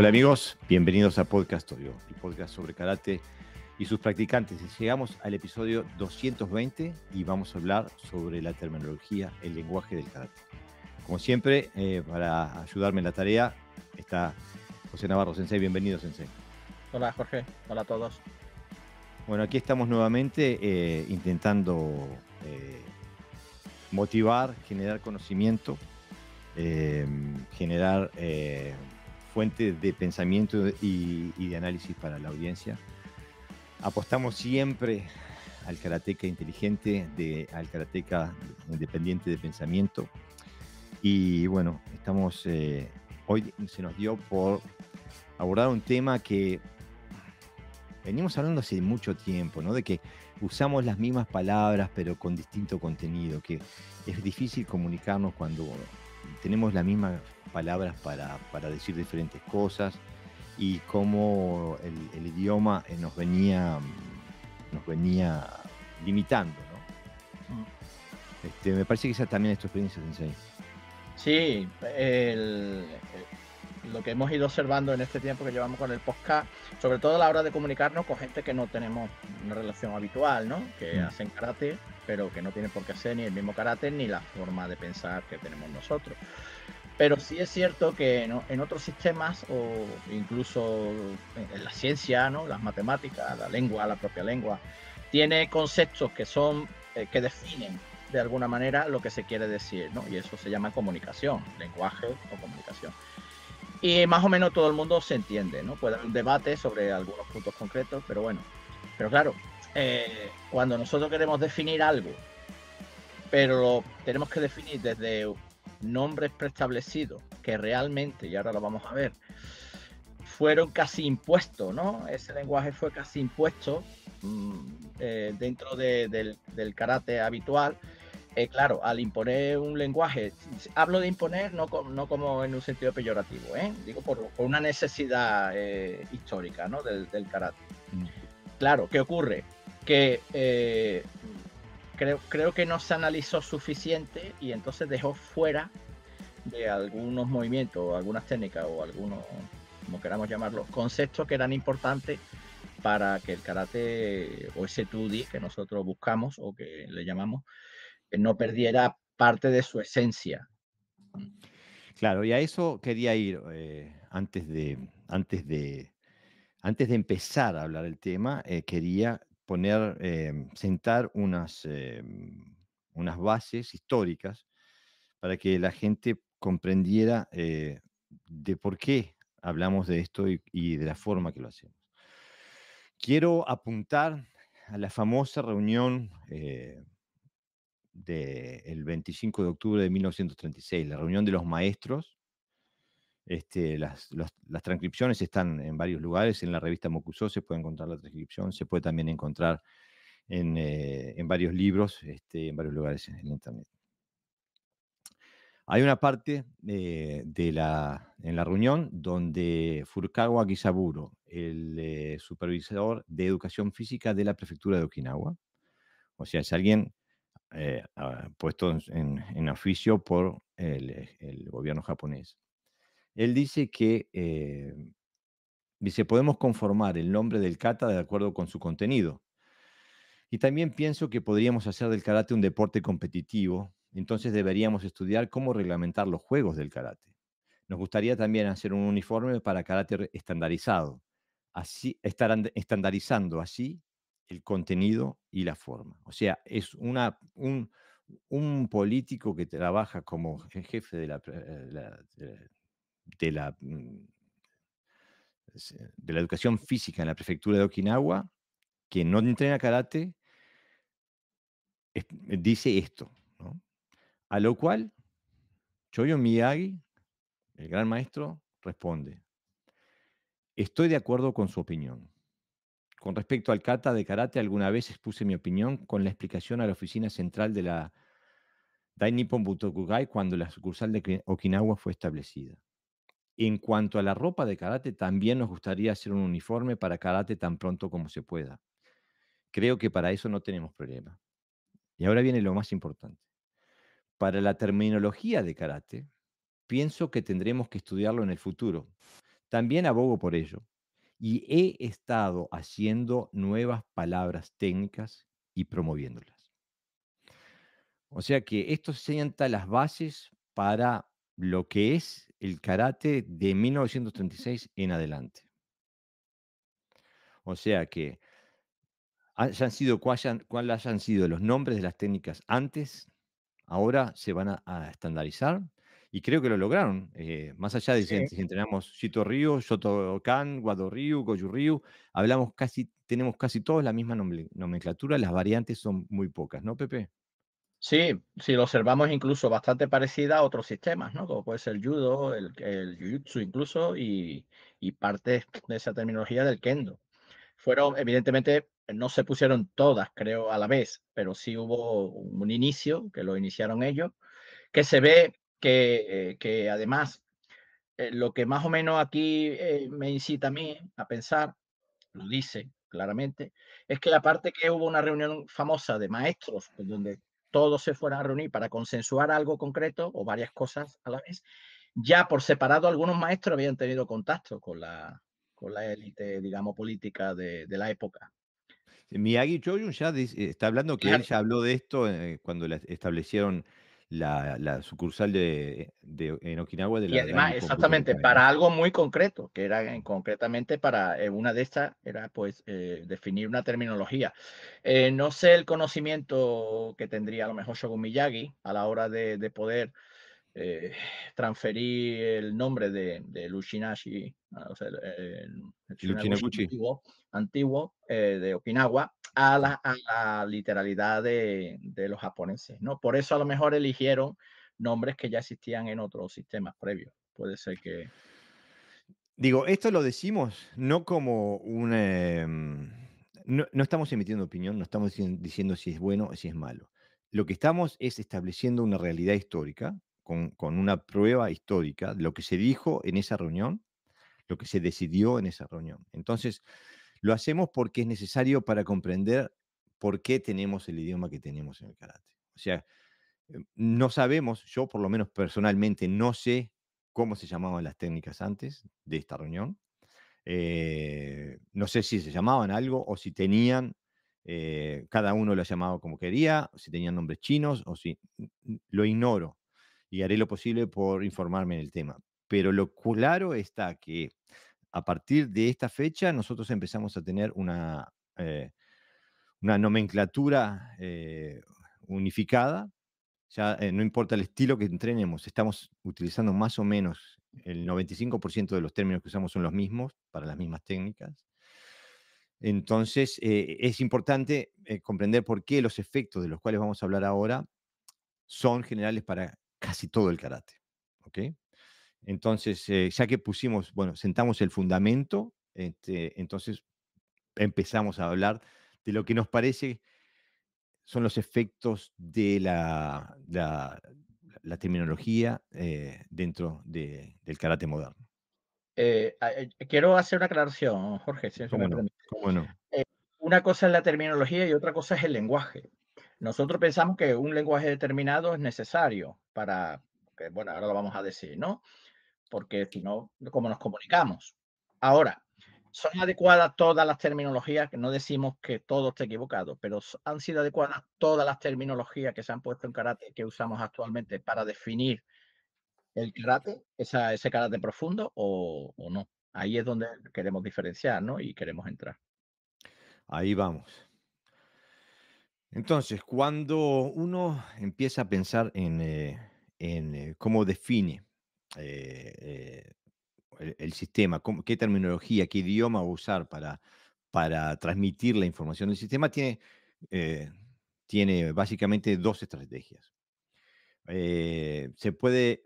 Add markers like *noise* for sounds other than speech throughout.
Hola amigos, bienvenidos a Podcast Odio, el podcast sobre karate y sus practicantes. Llegamos al episodio 220 y vamos a hablar sobre la terminología, el lenguaje del karate. Como siempre, eh, para ayudarme en la tarea está José Navarro Sensei. Bienvenido, Sensei. Hola Jorge, hola a todos. Bueno, aquí estamos nuevamente eh, intentando eh, motivar, generar conocimiento, generar fuente de pensamiento y, de análisis para la audiencia. Apostamos siempre al karateca inteligente, al karateca independiente de pensamiento. Y bueno, estamos, eh, hoy se nos dio por abordar un tema que venimos hablando hace mucho tiempo, ¿no? De que usamos las mismas palabras pero con distinto contenido, que es difícil comunicarnos cuando tenemos la misma palabras para, para decir diferentes cosas y cómo el, idioma eh, nos venía, mm, nos venía limitando. Mm. Este, me parece que esa también es tu experiencia, Sí, lo que hemos ido observando en este tiempo que llevamos con el podcast, sobre todo a la hora de comunicarnos con gente que no tenemos una relación habitual, ¿no? que mm. hacen karate, pero que no tienen por qué hacer ni el mismo karate ni la forma de pensar que tenemos nosotros. Pero sí es cierto que en, otros sistemas o incluso en, la ciencia, ¿no? las matemáticas, la lengua, la propia lengua, tiene conceptos que son eh, que definen de alguna manera lo que se quiere decir, ¿no? Y eso se llama comunicación, lenguaje o comunicación. Y más o menos todo el mundo se entiende, ¿no? Puede haber un debate sobre algunos puntos concretos, pero bueno. Pero claro, eh, cuando nosotros queremos definir algo, pero lo tenemos que definir desde nombres preestablecidos que realmente, y ahora lo vamos a ver, fueron casi impuestos, ¿no? Ese lenguaje fue casi impuesto mm, eh, dentro del, del, karate habitual. Eh, claro, al imponer un lenguaje, hablo de imponer no, no como en un sentido peyorativo, ¿eh? digo por, una necesidad eh, histórica ¿no? del, del karate. Mm. Claro, ¿qué ocurre? Que creo, creo que no se analizó suficiente y entonces dejó fuera de algunos movimientos, algunas técnicas o algunos, como queramos llamarlos, conceptos que eran importantes para que el karate o ese 2D que nosotros buscamos o que le llamamos, eh, no perdiera parte de su esencia. Claro, y a eso quería ir eh, antes, de, antes, de, antes de empezar a hablar el tema, eh, quería poner, eh, sentar unas, eh, unas bases históricas para que la gente comprendiera eh, de por qué hablamos de esto y, de la forma que lo hacemos. Quiero apuntar a la famosa reunión del 25 de octubre de 1936, la reunión de los maestros este, las, transcripciones están en varios lugares. En la revista Mocuso se puede encontrar la transcripción, se puede también encontrar en, eh, varios libros, este, en varios lugares en, Internet. Hay una parte eh, de la, en la reunión donde Furukawa Kisaburo, el eh, supervisor de educación física de la prefectura de Okinawa, o sea, es alguien ah, puesto en, oficio por el gobierno japonés, él dice que, eh, dice, podemos conformar el nombre del kata de acuerdo con su contenido. Y también pienso que podríamos hacer del karate un deporte competitivo, entonces deberíamos estudiar cómo reglamentar los juegos del karate. Nos gustaría también hacer un uniforme para karate estandarizado, así estandarizando así el contenido y la forma. O sea, es una, un, político que trabaja como jefe de de la, eh, eh, de la, mm, eh, de la educación física en la prefectura de Okinawa, que no entrena karate, eh, dice esto. A lo cual, Choyo Miyagi, el gran maestro, responde, estoy de acuerdo con su opinión. Con respecto al kata de karate, alguna vez expuse mi opinión con la explicación a la oficina central de la Dai Nippon Butokugai cuando la sucursal de Okinawa fue establecida. En cuanto a la ropa de karate, también nos gustaría hacer un uniforme para karate tan pronto como se pueda. Creo que para eso no tenemos problema. Y ahora viene lo más importante. Para la terminología de karate, pienso que tendremos que estudiarlo en el futuro. También abogo por ello. Y he estado haciendo nuevas palabras técnicas y promoviéndolas. O sea que esto sienta las bases para lo que es el karate de 1936 en adelante. O sea que hayan sido cuáles hayan sido los nombres de las técnicas antes, ahora se van a, estandarizar y creo que lo lograron. Eh, más allá de si entrenamos Shito Ryu, Shotokan, Wado Ryu, Goju Ryu, hablamos casi, tenemos casi todos la misma nomenclatura, las variantes son muy pocas, ¿no, Pepe? Sí, si lo observamos incluso bastante parecida a otros sistemas, ¿no? Como puede ser el judo, el, el jiu-jitsu incluso y, y parte de esa terminología del kendo. Fueron, evidentemente, no se pusieron todas, creo, a la vez, pero sí hubo un inicio, que lo iniciaron ellos, que se ve que, eh, además eh, lo que más o menos aquí eh, me incita a mí a pensar, lo dice claramente, es que la parte que hubo una reunión famosa de maestros, pues, donde todos se fueran a reunir para consensuar algo concreto o varias cosas a la vez. Ya por separado algunos maestros habían tenido contacto con la, con la élite, digamos, política de, de la época. Miyagi Choyun ya eh, está hablando que él ya habló de esto eh, cuando cuando establecieron la, sucursal de, en Okinawa. De la, y además, exactamente, para algo muy concreto, que era concretamente para eh, una de estas, era pues eh, definir una terminología. Eh, no sé el conocimiento que tendría a lo mejor Shogun Miyagi a la hora de, poder transferir el nombre de, de Lushinashi, ah, o sea, antiguo eh, de Okinawa a la, literalidad de, los japoneses, ¿no? Por eso a lo mejor eligieron nombres que ya existían en otros sistemas previos. Puede ser que... Digo, esto lo decimos no como un... Em, no, no, estamos emitiendo opinión, no estamos diciendo si es bueno o si es malo. Lo que estamos es estableciendo una realidad histórica, con, con una prueba histórica, de lo que se dijo en esa reunión, lo que se decidió en esa reunión. Entonces, lo hacemos porque es necesario para comprender por qué tenemos el idioma que tenemos en el karate. O sea, em, no sabemos, yo por lo menos personalmente no sé cómo se llamaban las técnicas antes de esta reunión. Eh, no sé si se llamaban algo o si tenían, eh, cada uno lo llamaba como quería, si tenían nombres chinos o si lo ignoro y haré lo posible por informarme en el tema. Pero lo claro está que a partir de esta fecha nosotros empezamos a tener una, eh, una nomenclatura eh, unificada. Ya eh, no importa el estilo que entrenemos, estamos utilizando más o menos el 95% de los términos que usamos son los mismos para las mismas técnicas. Entonces, es importante comprender por qué los efectos de los cuales vamos a hablar ahora son generales para casi todo el karate. ¿ok? Entonces, eh, ya que pusimos, bueno, sentamos el fundamento, este, entonces empezamos a hablar de lo que nos parece son los efectos de la, terminología eh, dentro del karate moderno. Eh, quiero hacer una aclaración, Jorge, si me permite. una cosa es la terminología y otra cosa es el lenguaje. Nosotros pensamos que un lenguaje determinado es necesario para, bueno, ahora lo vamos a decir, ¿no? porque si no, ¿cómo nos comunicamos? Ahora, ¿son adecuadas todas las terminologías? Que no decimos que todo esté equivocado, pero han sido adecuadas todas las terminologías que se han puesto en karate que usamos actualmente para definir el karate, ese karate profundo o, no. Ahí es donde queremos diferenciar ¿no? y queremos entrar. Ahí vamos. Entonces, cuando uno empieza a pensar en, eh, eh, cómo define eh, eh, el, sistema, qué terminología, qué idioma usar para, transmitir la información. del sistema tiene, eh, básicamente dos estrategias. se puede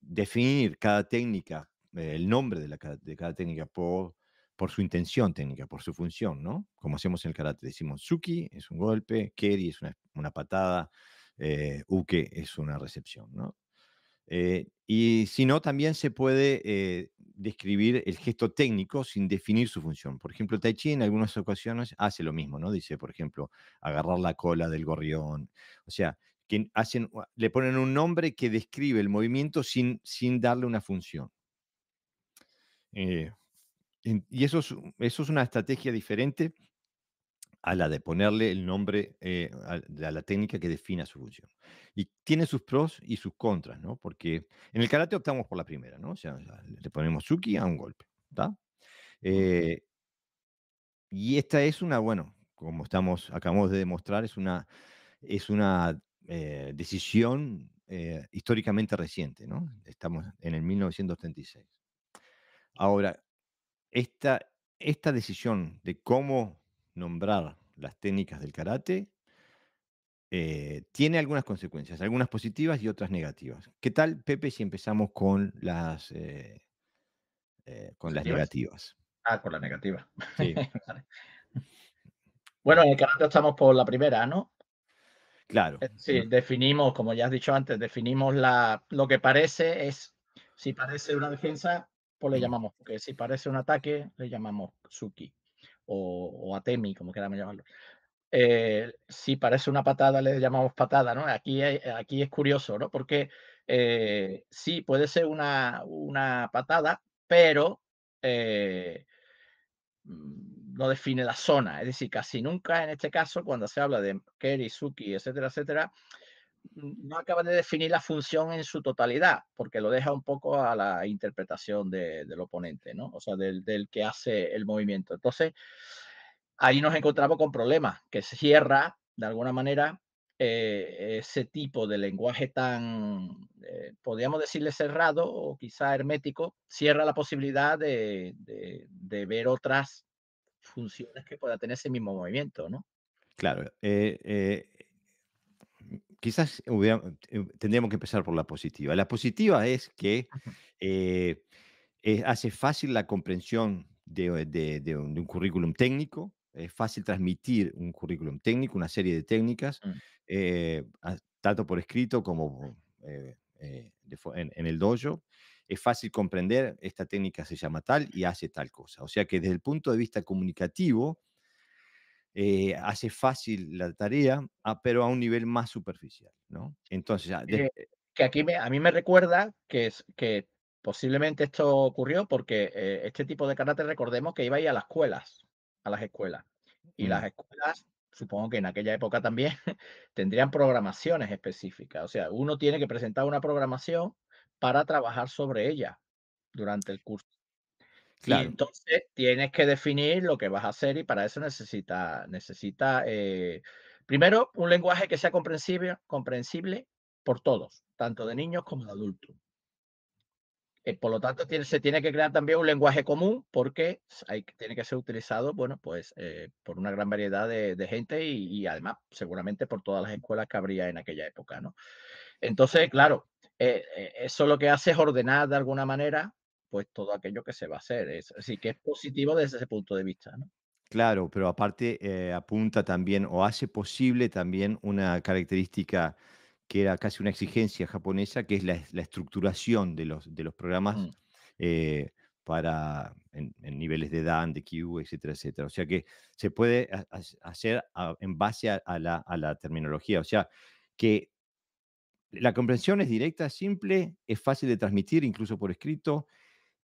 definir cada técnica, el nombre de, cada técnica por, su intención técnica, por su función, ¿no? Como hacemos en el karate, decimos suki es un golpe, keri es una, una patada, uke es una recepción, ¿no? Eh, y si no, también se puede eh, describir el gesto técnico sin definir su función. Por ejemplo, Tai Chi en algunas ocasiones hace lo mismo, ¿no? Dice, por ejemplo, agarrar la cola del gorrión. O sea, le ponen un nombre que describe el movimiento sin, sin darle una función. Eh, y eso eso es una estrategia diferente a la de ponerle el nombre eh, a, la, técnica que defina su función. Y tiene sus pros y sus contras, ¿no? Porque en el karate optamos por la primera, ¿no? O sea, le ponemos suki a un golpe, ¿está? Eh, y esta es una, bueno, como estamos, acabamos de demostrar, es una, es una eh, decisión históricamente reciente, ¿no? Estamos en el 1936. Ahora, esta, esta decisión de cómo nombrar las técnicas del karate eh, tiene algunas consecuencias, algunas positivas y otras negativas. ¿Qué tal, Pepe, si empezamos con las, eh, eh, con las negativas? Ah, con la negativa. *laughs* Bueno, en el karate estamos por la primera, ¿no? Claro. Sí, definimos, como ya has dicho antes, definimos la, lo que parece es, si parece una defensa, pues le mm. llamamos, porque si parece un ataque, le llamamos Suki o, Atemi, como queramos llamarlo. Eh, si parece una patada, le llamamos patada, ¿no? Aquí, aquí es curioso, ¿no? Porque eh, sí, puede ser una, una patada, pero eh, mm, no define la zona. Es decir, casi nunca en este caso, cuando se habla de Kerry, Suki, etcétera, etcétera, no acaba de definir la función en su totalidad, porque lo deja un poco a la interpretación del oponente, ¿no? O sea, del, del, que hace el movimiento. Entonces, ahí nos encontramos con problemas, que cierra, de alguna manera, eh, ese tipo de lenguaje tan, eh, podríamos decirle cerrado o quizá hermético, cierra la posibilidad de, ver otras funciones que pueda tener ese mismo movimiento, ¿no? Claro, eh, quizás eh, tendríamos que empezar por la positiva. La positiva es que eh, hace fácil la comprensión de, un, currículum técnico, es fácil transmitir un currículum técnico, una serie de técnicas, mm. eh, tanto por escrito como en, en, el dojo. Es fácil comprender, esta técnica se llama tal y hace tal cosa. O sea que desde el punto de vista comunicativo, eh, hace fácil la tarea, ah, pero a un nivel más superficial, ¿no? Entonces, ah, que aquí a mí me recuerda que, es, que posiblemente esto ocurrió porque eh, este tipo de carácter, recordemos que iba a ir a las escuelas, a las escuelas. Y las mm. escuelas, supongo que en aquella época también, *laughs* tendrían programaciones específicas. O sea, uno tiene que presentar una programación para trabajar sobre ella durante el curso. Y entonces tienes que definir lo que vas a hacer y para eso necesita, necesita eh, primero un lenguaje que sea comprensible, comprensible por todos, tanto de niños como de adultos. Eh, por lo tanto, se tiene que crear también un lenguaje común porque hay, tiene que ser utilizado, bueno, pues eh, por una gran variedad de, gente y, además seguramente por todas las escuelas que habría en aquella época, ¿no? Entonces, claro, eso lo que hace es ordenar de alguna manera es pues, todo aquello que se va a hacer. así que es positivo desde ese punto de vista, Claro, pero aparte eh, apunta también o hace posible también una característica que era casi una exigencia japonesa, que es la, estructuración de los, de los programas mm. eh, para en, niveles de DAN, de Q, etcétera, etcétera. O sea que se puede hacer en base la, a, la, terminología. O sea que la comprensión es directa, simple, es fácil de transmitir, incluso por escrito,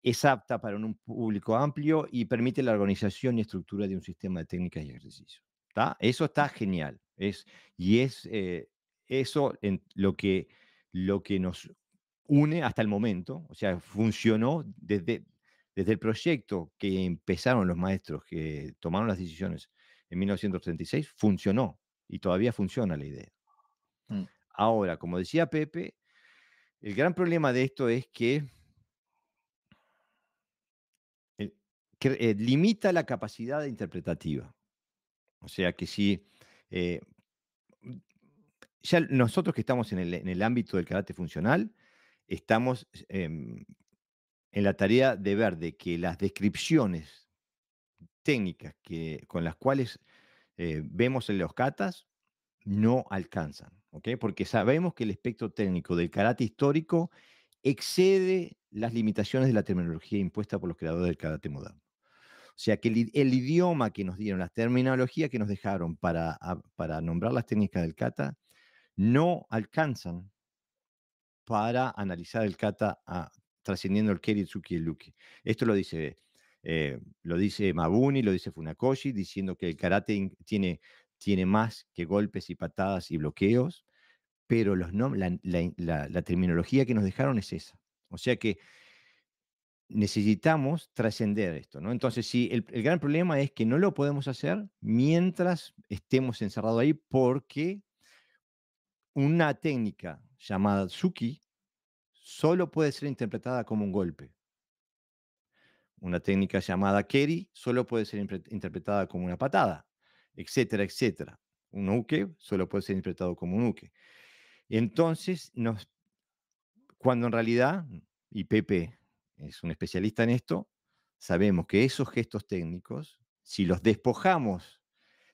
es apta para un público amplio y permite la organización y estructura de un sistema de técnicas y ejercicios. Eso está genial. Es, y es eh, eso en lo, que, lo que nos une hasta el momento. O sea, funcionó desde, desde el proyecto que empezaron los maestros que tomaron las decisiones en 1936, funcionó y todavía funciona la idea. Mm. Ahora, como decía Pepe, el gran problema de esto es que Eh, limita la capacidad interpretativa. O sea que si eh, mm, ya nosotros que estamos en el, ámbito del karate funcional, estamos em, en la tarea de ver de que las descripciones técnicas que, con las cuales eh, vemos en los katas no alcanzan, Porque sabemos que el espectro técnico del karate histórico excede las limitaciones de la terminología impuesta por los creadores del karate moderno. O sea que el, idioma que nos dieron, la terminología que nos dejaron para, ah, para nombrar las técnicas del kata, no alcanzan para analizar el kata ah, trascendiendo el keritsuki y el luki. Esto lo dice, eh, lo dice Mabuni, lo dice Funakoshi, diciendo que el karate tiene, tiene más que golpes y patadas y bloqueos, pero los la, la terminología que nos dejaron es esa. O sea que necesitamos trascender esto, ¿no? Entonces, sí, el, gran problema es que no lo podemos hacer mientras estemos encerrados ahí porque una técnica llamada Tsuki solo puede ser interpretada como un golpe. Una técnica llamada Keri solo puede ser interpretada como una patada, etcétera, etcétera. Un uke solo puede ser interpretado como un uke. Entonces, cuando en realidad, y Pepe es un especialista en esto, sabemos que esos gestos técnicos, si los despojamos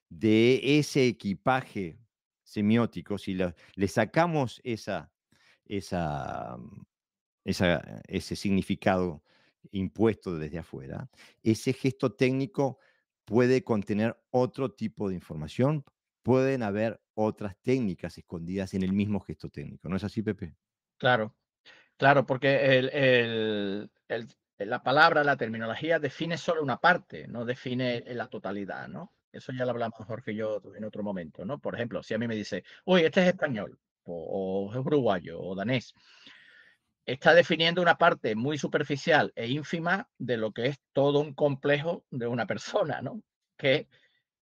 de ese equipaje semiótico, si le sacamos esa, mm, esa, ese significado impuesto desde afuera, ese gesto técnico puede contener otro tipo de información, pueden haber otras técnicas escondidas en el mismo gesto técnico. ¿No es así, Pepe? Claro, Claro, porque la palabra, la terminología define solo una parte, no define la totalidad, ¿no? Eso ya lo hablamos Jorge y yo en otro momento, ¿no? Por ejemplo, si a mí me dice, uy, este es español, o, es uruguayo, o danés, está definiendo una parte muy superficial e ínfima de lo que es todo un complejo de una *laughs* persona, ¿no? Que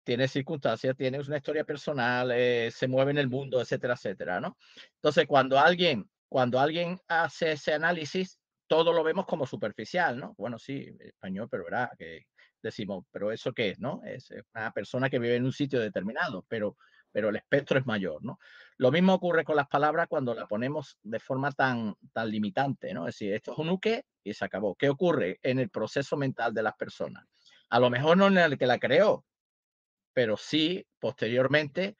tiene circunstancias, tiene una historia personal, eh, se mueve en el mundo, etcétera, etcétera, ¿no? Entonces, cuando alguien cuando alguien hace ese análisis, todo lo vemos como superficial, ¿no? Bueno, sí, español, pero era que decimos, pero eso qué es, ¿no? Es una persona que vive en un sitio determinado, pero, pero el espectro es mayor, ¿no? Lo mismo ocurre con las palabras cuando las ponemos de forma tan, tan limitante, ¿no? Es decir, esto es un uque y se acabó. ¿Qué ocurre en el proceso mental de las personas? A lo mejor no en el que la creó, pero sí posteriormente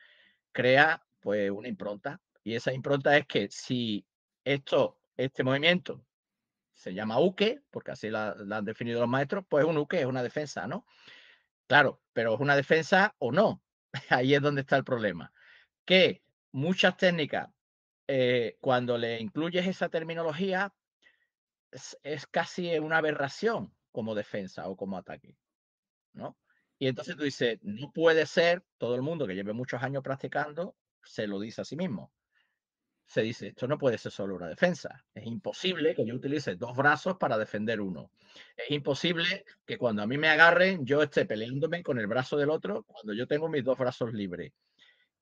crea pues una impronta. Y esa impronta es que si esto, este movimiento se llama uke, porque así lo han definido los maestros, pues un uke es una defensa, ¿no? Claro, pero es una defensa o no. *laughs* Ahí es donde está el problema. Que muchas técnicas, eh, cuando le incluyes esa terminología, es, es, casi una aberración como defensa o como ataque, ¿no? Y entonces tú dices, no puede ser todo el mundo que lleve muchos años practicando se lo dice a sí mismo se dice, esto no puede ser solo una defensa. Es imposible que yo utilice dos brazos para defender uno. Es imposible que cuando a mí me agarren yo esté peleándome con el brazo del otro cuando yo tengo mis dos brazos libres.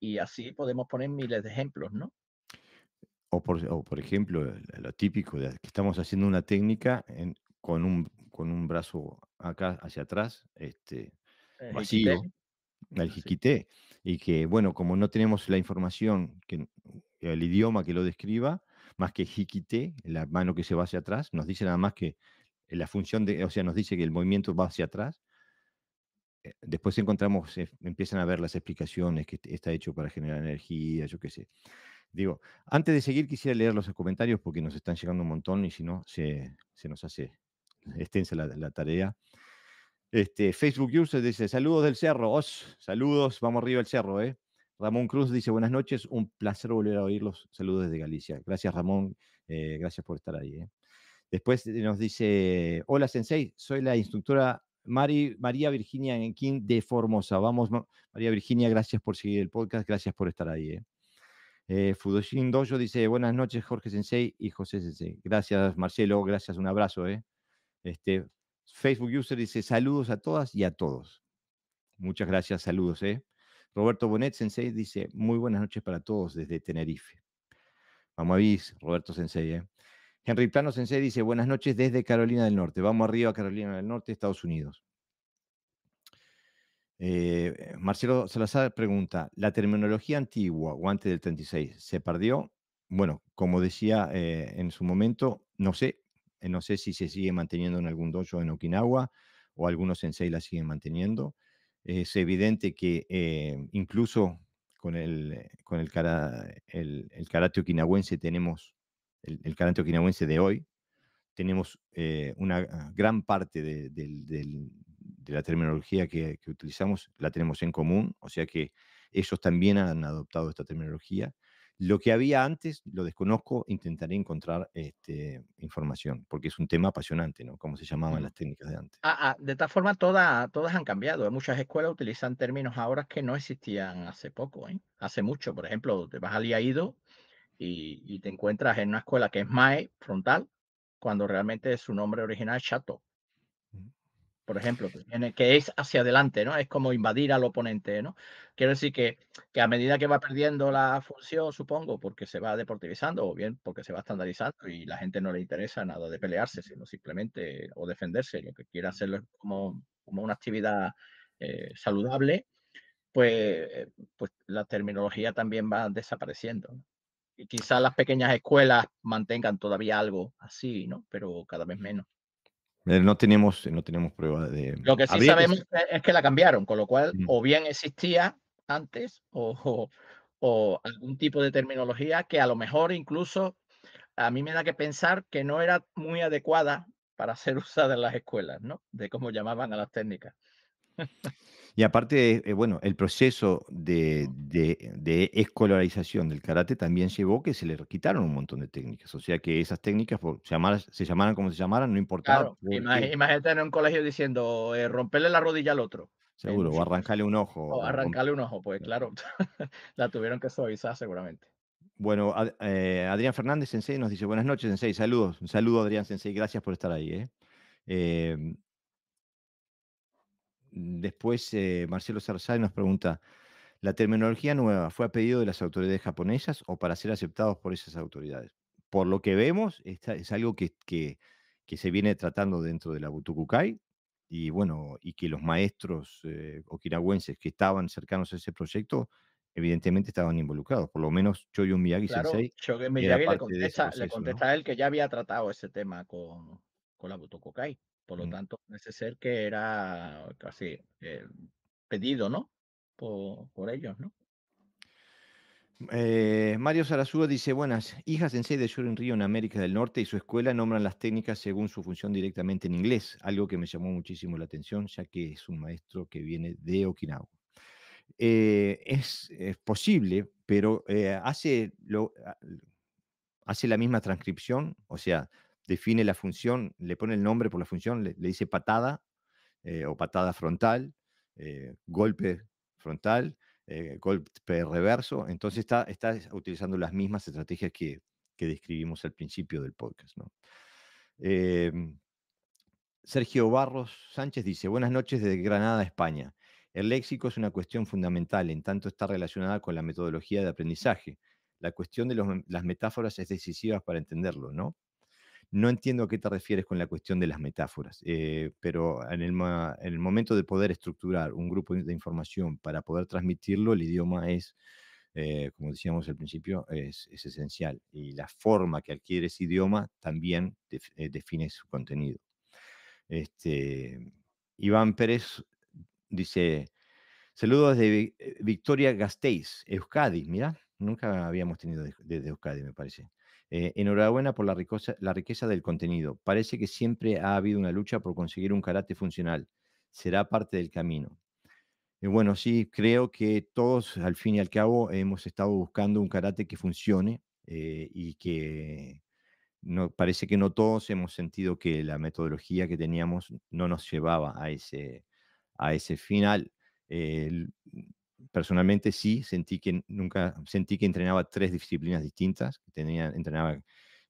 Y así podemos poner miles de ejemplos, ¿no? O por, por ejemplo, lo típico de que estamos haciendo una técnica con, un, con un brazo acá hacia atrás, este, vacío, Y que, bueno, como no tenemos la información que eh, el idioma que lo describa, más que jiquite, la mano que se va hacia atrás, nos dice nada más que eh, la función de, o sea, nos dice que el movimiento va hacia atrás. Eh, después encontramos, empiezan a ver las explicaciones que está hecho para generar energía, yo qué sé. Digo, antes de seguir quisiera leer los comentarios porque nos están llegando un montón y si no, se, nos hace extensa la, tarea. Este, Facebook User dice, saludos del cerro, os, saludos, vamos arriba del cerro, ¿eh? Ramón Cruz dice buenas noches, un placer volver a oír los saludos desde Galicia. Gracias Ramón, eh, gracias por estar ahí. Eh. Después nos dice, hola Sensei, soy la instructora Mari, María Virginia Enquín de Formosa. Vamos María Virginia, gracias por seguir el podcast, gracias por estar ahí. Eh". eh. Fudoshin Dojo dice, buenas noches Jorge Sensei y José Sensei. Gracias Marcelo, gracias, un abrazo. Este, Facebook User dice, saludos a todas y a todos. Muchas gracias, saludos. Roberto Bonet Sensei dice, muy buenas noches para todos desde Tenerife. Vamos a ver, Roberto Sensei. ¿eh? Henry Plano Sensei dice, buenas noches desde Carolina del Norte. Vamos arriba a Carolina del Norte, Estados Unidos. Eh, Marcelo Salazar pregunta, ¿la terminología antigua o antes del 36 se perdió? Bueno, como decía eh, en su momento, no sé, no sé si se sigue manteniendo en algún dojo en Okinawa o algunos sensei la siguen manteniendo es evidente que eh, incluso con el, eh, con el, karate okinawense tenemos, el, karate de hoy, tenemos eh, una ah, gran parte de, la terminología que, que, utilizamos, la tenemos en común, o sea que ellos también han adoptado esta terminología lo que había antes lo desconozco, intentaré encontrar este, información, porque es un tema apasionante, ¿no? Cómo se llamaban mm. las técnicas de antes. Ah, ah, de esta forma, toda, todas han cambiado. ¿eh? Muchas escuelas utilizan términos ahora que no existían hace poco, ¿eh? hace mucho. Por ejemplo, te vas al IAIDO y, te encuentras en una escuela que es MAE frontal, cuando realmente su nombre original es Chato por ejemplo, pues que es hacia adelante, ¿no? Es como invadir al oponente, ¿no? Quiero decir que, que, a medida que va perdiendo la función, supongo, porque se va deportivizando o bien porque se va estandarizando y la gente no le interesa nada de pelearse, sino simplemente o defenderse, lo que quiera hacerlo como, como una actividad eh, saludable, pues, eh, pues la terminología también va desapareciendo. Y quizás las pequeñas escuelas mantengan todavía algo así, ¿no? Pero cada vez menos. Eh, no tenemos, no tenemos prueba de. Lo que sí sabemos es que la cambiaron, con lo cual, o bien existía antes, o, *laughs* o, algún tipo de terminología que a lo mejor incluso a mí me da que pensar que no era muy adecuada para ser *laughs* usada en las escuelas, ¿no? De cómo llamaban a las técnicas. Y aparte, eh, eh, bueno, el proceso de, escolarización del karate también llevó que se le quitaron un montón de técnicas. O sea que esas técnicas, se llamaran como se llamaran, no importaba. Claro, imagínate en un colegio diciendo eh, romperle la rodilla al otro. Seguro, o arrancarle un ojo. O arrancarle un ojo, pues claro, *laughs* la tuvieron que suavizar seguramente. Bueno, Adrián Fernández Sensei nos dice, buenas noches Sensei, saludos, un saludo Adrián Sensei, gracias por estar ahí. ¿eh? Em, Después, eh, Marcelo Sarzay nos pregunta, ¿la terminología nueva fue a pedido de las autoridades japonesas o para ser aceptados por esas autoridades? Por lo que vemos, es algo que, que, que, se viene tratando dentro de la Butukukai y bueno, y que los maestros o eh, okinawenses que estaban cercanos a ese proyecto evidentemente estaban involucrados, por lo menos Choyun Miyagi claro, Sensei. Miyagi le contesta, le él que ya había tratado ese tema con, con la Butukukai. Por lo mm. tanto, ese ser que era casi pedido, ¿no? Por, ellos, ¿no? Eh, Mario Sarasúa dice, buenas, hijas en sede de Shurin Río en América del Norte y su escuela nombran las técnicas según su función directamente en inglés, algo que me llamó muchísimo la atención, ya que es un maestro que viene de Okinawa. Eh, es, es, posible, pero eh, hace, lo, hace la misma transcripción, o sea, define la función, le pone el nombre por la función, le, dice patada eh, o patada frontal, eh, golpe frontal, eh, golpe reverso. Entonces está, utilizando las mismas estrategias que, describimos al principio del podcast. Em, Sergio Barros Sánchez dice, buenas noches desde Granada, España. El léxico es una cuestión fundamental, en tanto está relacionada con la metodología de aprendizaje. La cuestión de las metáforas es decisiva para entenderlo, ¿no? No entiendo a qué te refieres con la cuestión de las metáforas, eh, pero en el, momento de poder estructurar un grupo de información para poder transmitirlo, el idioma es, eh, como decíamos al principio, es, esencial. Y la forma que adquiere ese idioma también eh, define su contenido. Este, Iván Pérez dice, saludos de Victoria Gasteiz, Euskadi, mira, nunca habíamos tenido desde Euskadi, me parece. Eh, enhorabuena por la riqueza, la riqueza del contenido. Parece que siempre ha habido una lucha por conseguir un karate funcional. Será parte del camino. bueno, sí, creo que todos, al fin y al cabo, hemos estado buscando un karate que funcione eh, y que no, parece que no todos hemos sentido que la metodología que teníamos no nos llevaba a ese, a ese final personalmente sí sentí que nunca, sentí que entrenaba tres disciplinas distintas, que tenía, entrenaba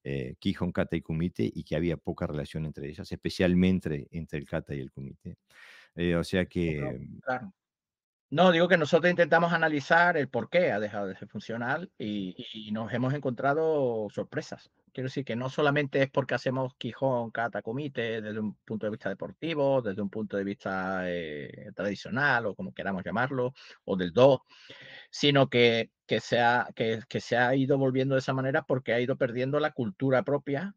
eh, Kata y Kumite y que había poca relación entre ellas, especialmente entre, el Kata y el Kumite. Eh, o sea que... No, digo que nosotros intentamos analizar el por qué ha dejado de ser funcional y, nos hemos encontrado sorpresas. Quiero decir que no solamente es porque hacemos Quijón, catacomite desde un punto de vista deportivo, desde un punto de vista eh, tradicional o como queramos llamarlo, o del DO, sino que, que, se ha, que, se ha ido volviendo de esa manera porque ha ido perdiendo la cultura propia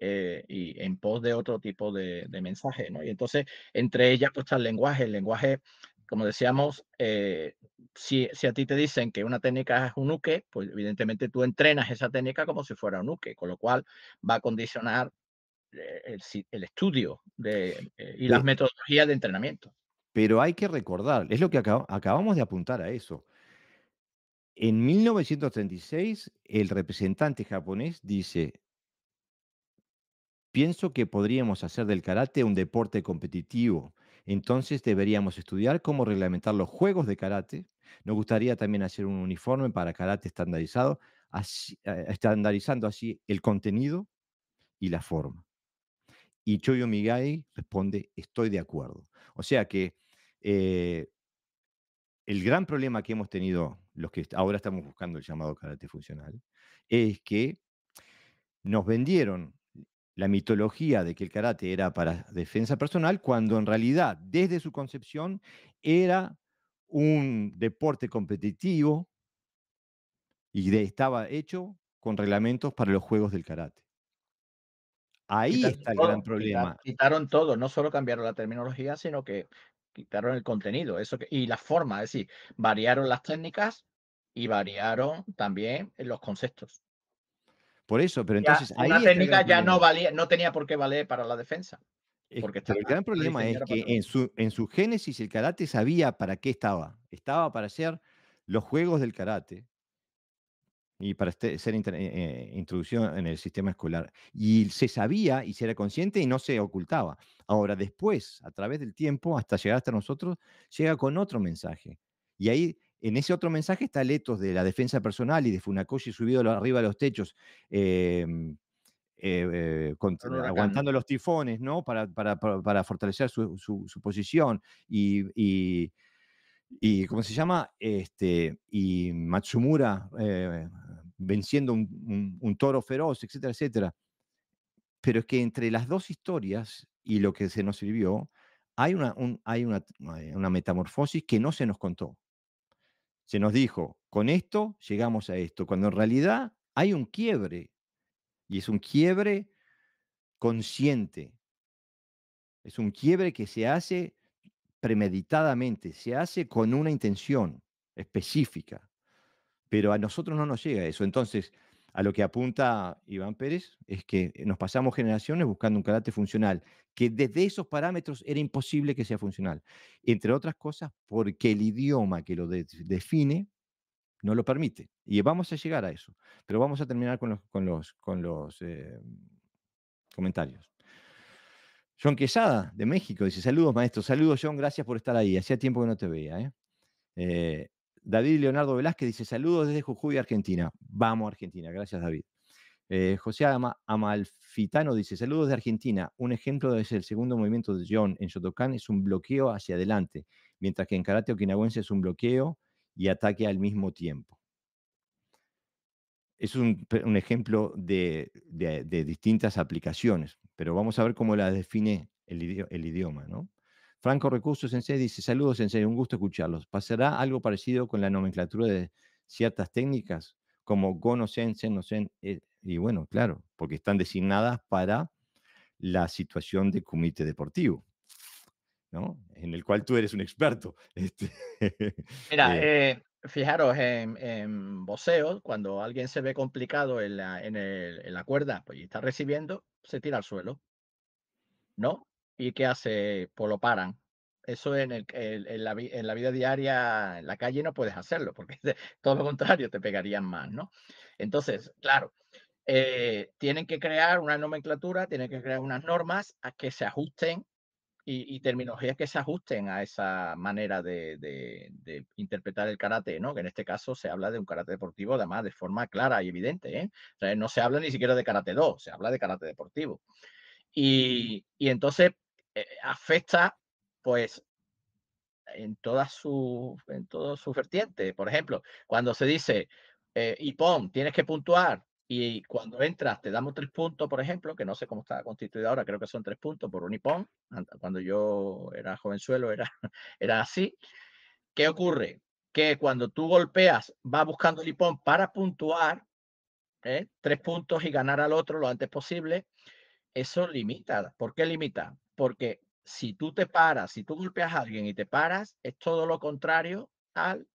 eh, y en pos de otro tipo de, mensaje, Y entonces, entre ellas, pues está el lenguaje. El lenguaje como decíamos, eh, si, a ti te dicen que una técnica es un uke, pues evidentemente tú entrenas esa técnica como si fuera un uke, con lo cual va a condicionar eh, el, estudio eh, y las metodologías de entrenamiento. Pero hay que recordar, es lo que acabamos de apuntar a eso. En 1936, el representante japonés dice, pienso que podríamos hacer del karate un deporte competitivo entonces deberíamos estudiar cómo reglamentar los juegos de karate. Nos gustaría también hacer un uniforme para karate estandarizado, eh, estandarizando así el contenido y la forma. Y Choyo Migai responde, estoy de acuerdo. O sea que eh, el gran problema que hemos tenido los que ahora estamos buscando el llamado karate funcional es que nos vendieron la mitología de que el karate era para defensa personal, cuando en realidad, desde su concepción, era un deporte competitivo y estaba hecho con reglamentos para los juegos del karate. Ahí está el gran problema. Quitaron todo, no solo cambiaron la terminología, sino que quitaron el contenido eso y la forma, es decir, variaron las técnicas y variaron también los conceptos. Por eso, pero entonces. la técnica ya no valía, no tenía por qué valer para la defensa. Porque el gran problema es que en su, en su génesis el karate sabía para qué estaba. Estaba para hacer los juegos del karate y para este, ser eh, eh, introducido introducción en el sistema escolar. Y se sabía y se era consciente y no se ocultaba. Ahora, después, a través del tiempo, hasta llegar hasta nosotros, llega con otro mensaje. Y ahí en ese otro mensaje está Letos de la defensa personal y de Funakoshi subido arriba a los techos, em, eh, eh, aguantando los tifones, ¿no? Para, fortalecer su, posición. Y, ¿cómo se llama? Este, y Matsumura eh, venciendo un, toro feroz, etcétera, etcétera. Pero es que entre las dos historias y lo que se nos sirvió, hay una, metamorfosis que no se nos contó se nos dijo, con esto llegamos a esto, cuando en realidad hay un quiebre, y es un quiebre consciente, es un quiebre que se hace premeditadamente, se hace con una intención específica, pero a nosotros no nos llega eso. Entonces, a lo que apunta Iván Pérez es que eh, nos pasamos generaciones buscando un carácter funcional, que desde esos parámetros era imposible que sea funcional. Entre otras cosas, porque el idioma que lo define no lo permite. Y vamos a llegar a eso. Pero vamos a terminar con los, eh, comentarios. John Quesada, de México, dice, saludos maestro, saludos John, gracias por estar ahí. Hacía tiempo que no te veía. ¿eh? eh David Leonardo Velázquez dice: Saludos desde Jujuy, Argentina. Vamos, Argentina. Gracias, David. Eh, José Amalfitano dice: Saludos de Argentina. Un ejemplo es el segundo movimiento de John en Shotokan, es un bloqueo hacia adelante, mientras que en karate okinawense es un bloqueo y ataque al mismo tiempo. Es un, ejemplo de, distintas aplicaciones, pero vamos a ver cómo la define el, el idioma, ¿no? Franco Recurso Sensei dice, saludos Sensei, un gusto escucharlos. ¿Pasará algo parecido con la nomenclatura de ciertas técnicas como Gono Sen, no Sen? Eh, y bueno, claro, porque están designadas para la situación de comité deportivo, ¿no? En el cual tú eres un experto. *laughs* Este, Mira, eh, eh, fijaros, en, en cuando alguien se ve complicado en la, cuerda pues, y está recibiendo, se tira al suelo. ¿No? ¿Y qué hace? Pues lo paran. Eso en, el, en, la, en, la, vida diaria, en la calle, no puedes hacerlo, porque *laughs* todo lo contrario, te pegarían más, ¿no? Entonces, claro, eh, tienen que crear una nomenclatura, tienen que crear unas normas a que se ajusten y, terminologías que se ajusten a esa manera de, interpretar el karate, ¿no? Que en este caso se habla de un karate deportivo, además, de forma clara y evidente, ¿eh? O sea, no se habla ni siquiera de karate 2, se habla de karate deportivo. Y, y entonces eh, afecta pues en todas sus en todos sus vertientes. Por ejemplo, cuando se dice hipón eh, y tienes que puntuar y cuando entras te damos tres puntos, por ejemplo, que no sé cómo está constituido ahora, creo que son tres puntos por un hipón Cuando yo era jovenzuelo era, *laughs* era así. ¿Qué ocurre? Que cuando tú golpeas, va buscando el hipón para puntuar ¿eh? tres puntos y ganar al otro lo antes posible. Eso limita. ¿Por qué limita? porque si tú te paras, si tú golpeas a alguien y te paras, es todo lo contrario al,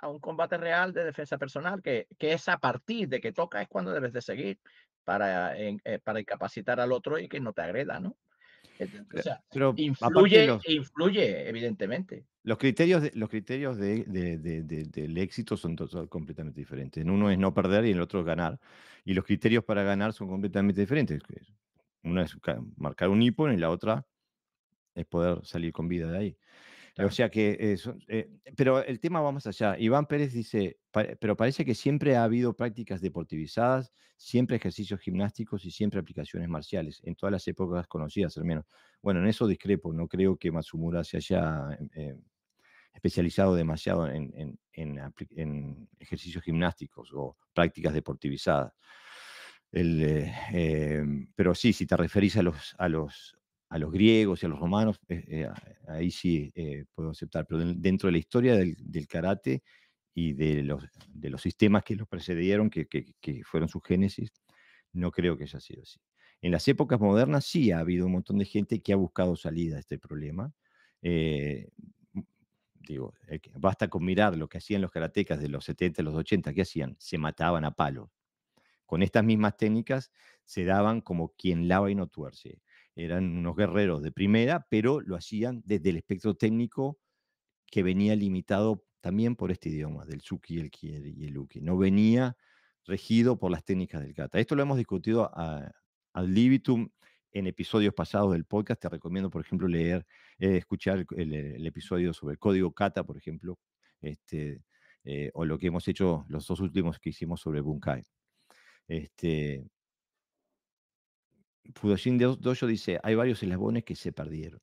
a un combate real de defensa personal, que, que es a partir de que toca es cuando debes de seguir para, eh, para incapacitar al otro y que no te agreda, ¿no? o sea, influye, influye, evidentemente. Los criterios, los criterios del éxito son, son, completamente diferentes. En uno es no perder y en el otro es ganar. Y los criterios para ganar son completamente diferentes. Una es marcar un hipo y la otra es poder salir con vida de ahí. O sea que, eh, pero el tema va más allá. Iván Pérez dice, pero parece que siempre ha habido prácticas deportivizadas, siempre ejercicios gimnásticos y siempre aplicaciones marciales, en todas las épocas conocidas al menos. Bueno, en eso discrepo, no creo que Matsumura se haya em, eh, especializado demasiado en ejercicios gimnásticos o prácticas deportivizadas. El, eh, eh, pero sí, si te referís a los, a los, a los griegos y a los romanos, eh, ahí sí puedo aceptar, pero dentro de la historia del, karate y de los, de los, sistemas que los precedieron, que, que, fueron su génesis, no creo que haya sido así. En las épocas modernas sí ha habido un montón de gente que ha buscado salida a este problema. digo, basta con mirar lo que hacían los karatecas de los 70, los 80, ¿qué hacían? Se mataban a palo con estas mismas técnicas se daban como quien lava y no tuerce. Eran unos guerreros de primera, pero lo hacían desde el espectro técnico que venía limitado también por este idioma del Suki, el kieri y el Uki. No venía regido por las técnicas del kata. Esto lo hemos discutido al libitum en episodios pasados del podcast. Te recomiendo, por ejemplo, leer, eh, escuchar el, episodio sobre el código kata, por ejemplo, este, eh, o lo que hemos hecho, los dos últimos que hicimos sobre Bunkai. Este, Fudoshin Dojo dice, hay varios eslabones que se perdieron.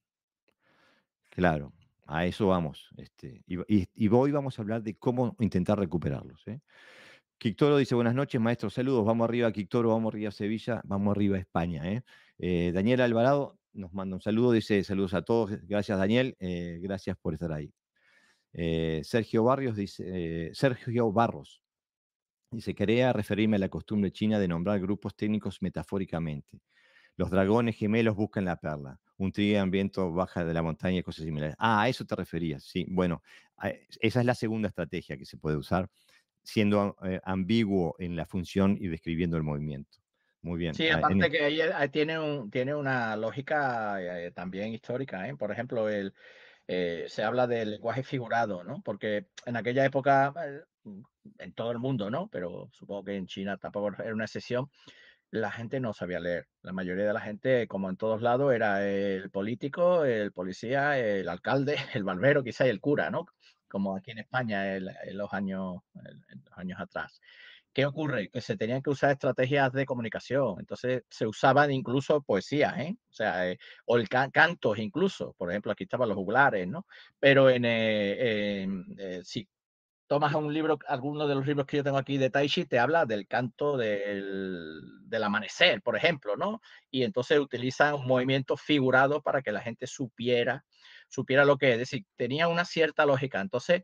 Claro, a eso vamos. Este, y, hoy vamos a hablar de cómo intentar recuperarlos. Quictoro ¿eh? dice, buenas noches, maestro, saludos, vamos arriba a Quictoro, vamos arriba a Sevilla, vamos arriba a España. ¿eh? Eh, Daniel Alvarado nos manda un saludo, dice saludos a todos, gracias Daniel, gracias por estar ahí. Sergio Barrios dice, Sergio Barros Dice, quería referirme a la costumbre china de nombrar grupos técnicos metafóricamente. Los dragones gemelos buscan la perla. Un de ambiente baja de la montaña y cosas similares. Ah, a eso te referías, sí. Bueno, e, esa es la segunda estrategia que se puede usar, siendo eh, ambiguo en la función y describiendo el movimiento. Muy bien. Sí, aparte e que eh, ahí, tiene, un, tiene una lógica eh, también histórica. ¿eh? Por ejemplo, el, eh, se habla del lenguaje figurado, ¿no? Porque en aquella época, eh, mm, en todo el mundo, ¿no? Pero supongo que en China tampoco era una excepción, la gente no sabía leer. La mayoría de la gente, como en todos lados, era el político, el policía, el alcalde, *laughs* el barbero, quizá el cura, ¿no? Como aquí en España los, años, en los años atrás. ¿qué ocurre? Que se tenían que usar estrategias de comunicación. Entonces se usaban incluso poesía, ¿eh? O eh, el cantos incluso. Por ejemplo, aquí estaban los juglares, ¿no? Pero en, eh, eh, si tomas un libro, alguno de los libros que yo tengo aquí de Taishi, te habla del canto del, amanecer, por ejemplo, ¿no? Y entonces utilizan movimientos figurados para que la gente supiera, supiera lo que es. Es decir, tenía una cierta lógica. Entonces,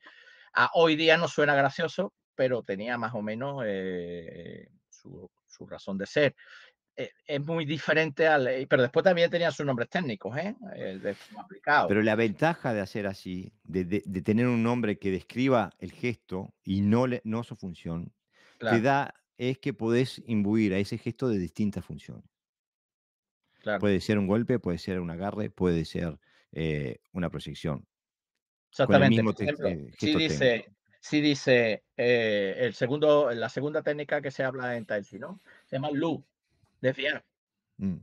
hoy día no suena gracioso, pero tenía más o menos eh, su, razón de ser. Eh, es muy diferente al. Eh, pero después también tenía sus nombres técnicos, ¿eh? De, aplicado. Pero la ventaja de hacer así, de, de, tener un nombre que describa el gesto y no, le, no su función, te da es que podés imbuir a ese gesto de distintas funciones. Puede ser un golpe, puede ser un agarre, puede ser una proyección. Exactamente. Por dice, si dice eh, el segundo, la segunda técnica que se habla en Tai Chi, ¿no? Se llama Lu, desviar. Mm.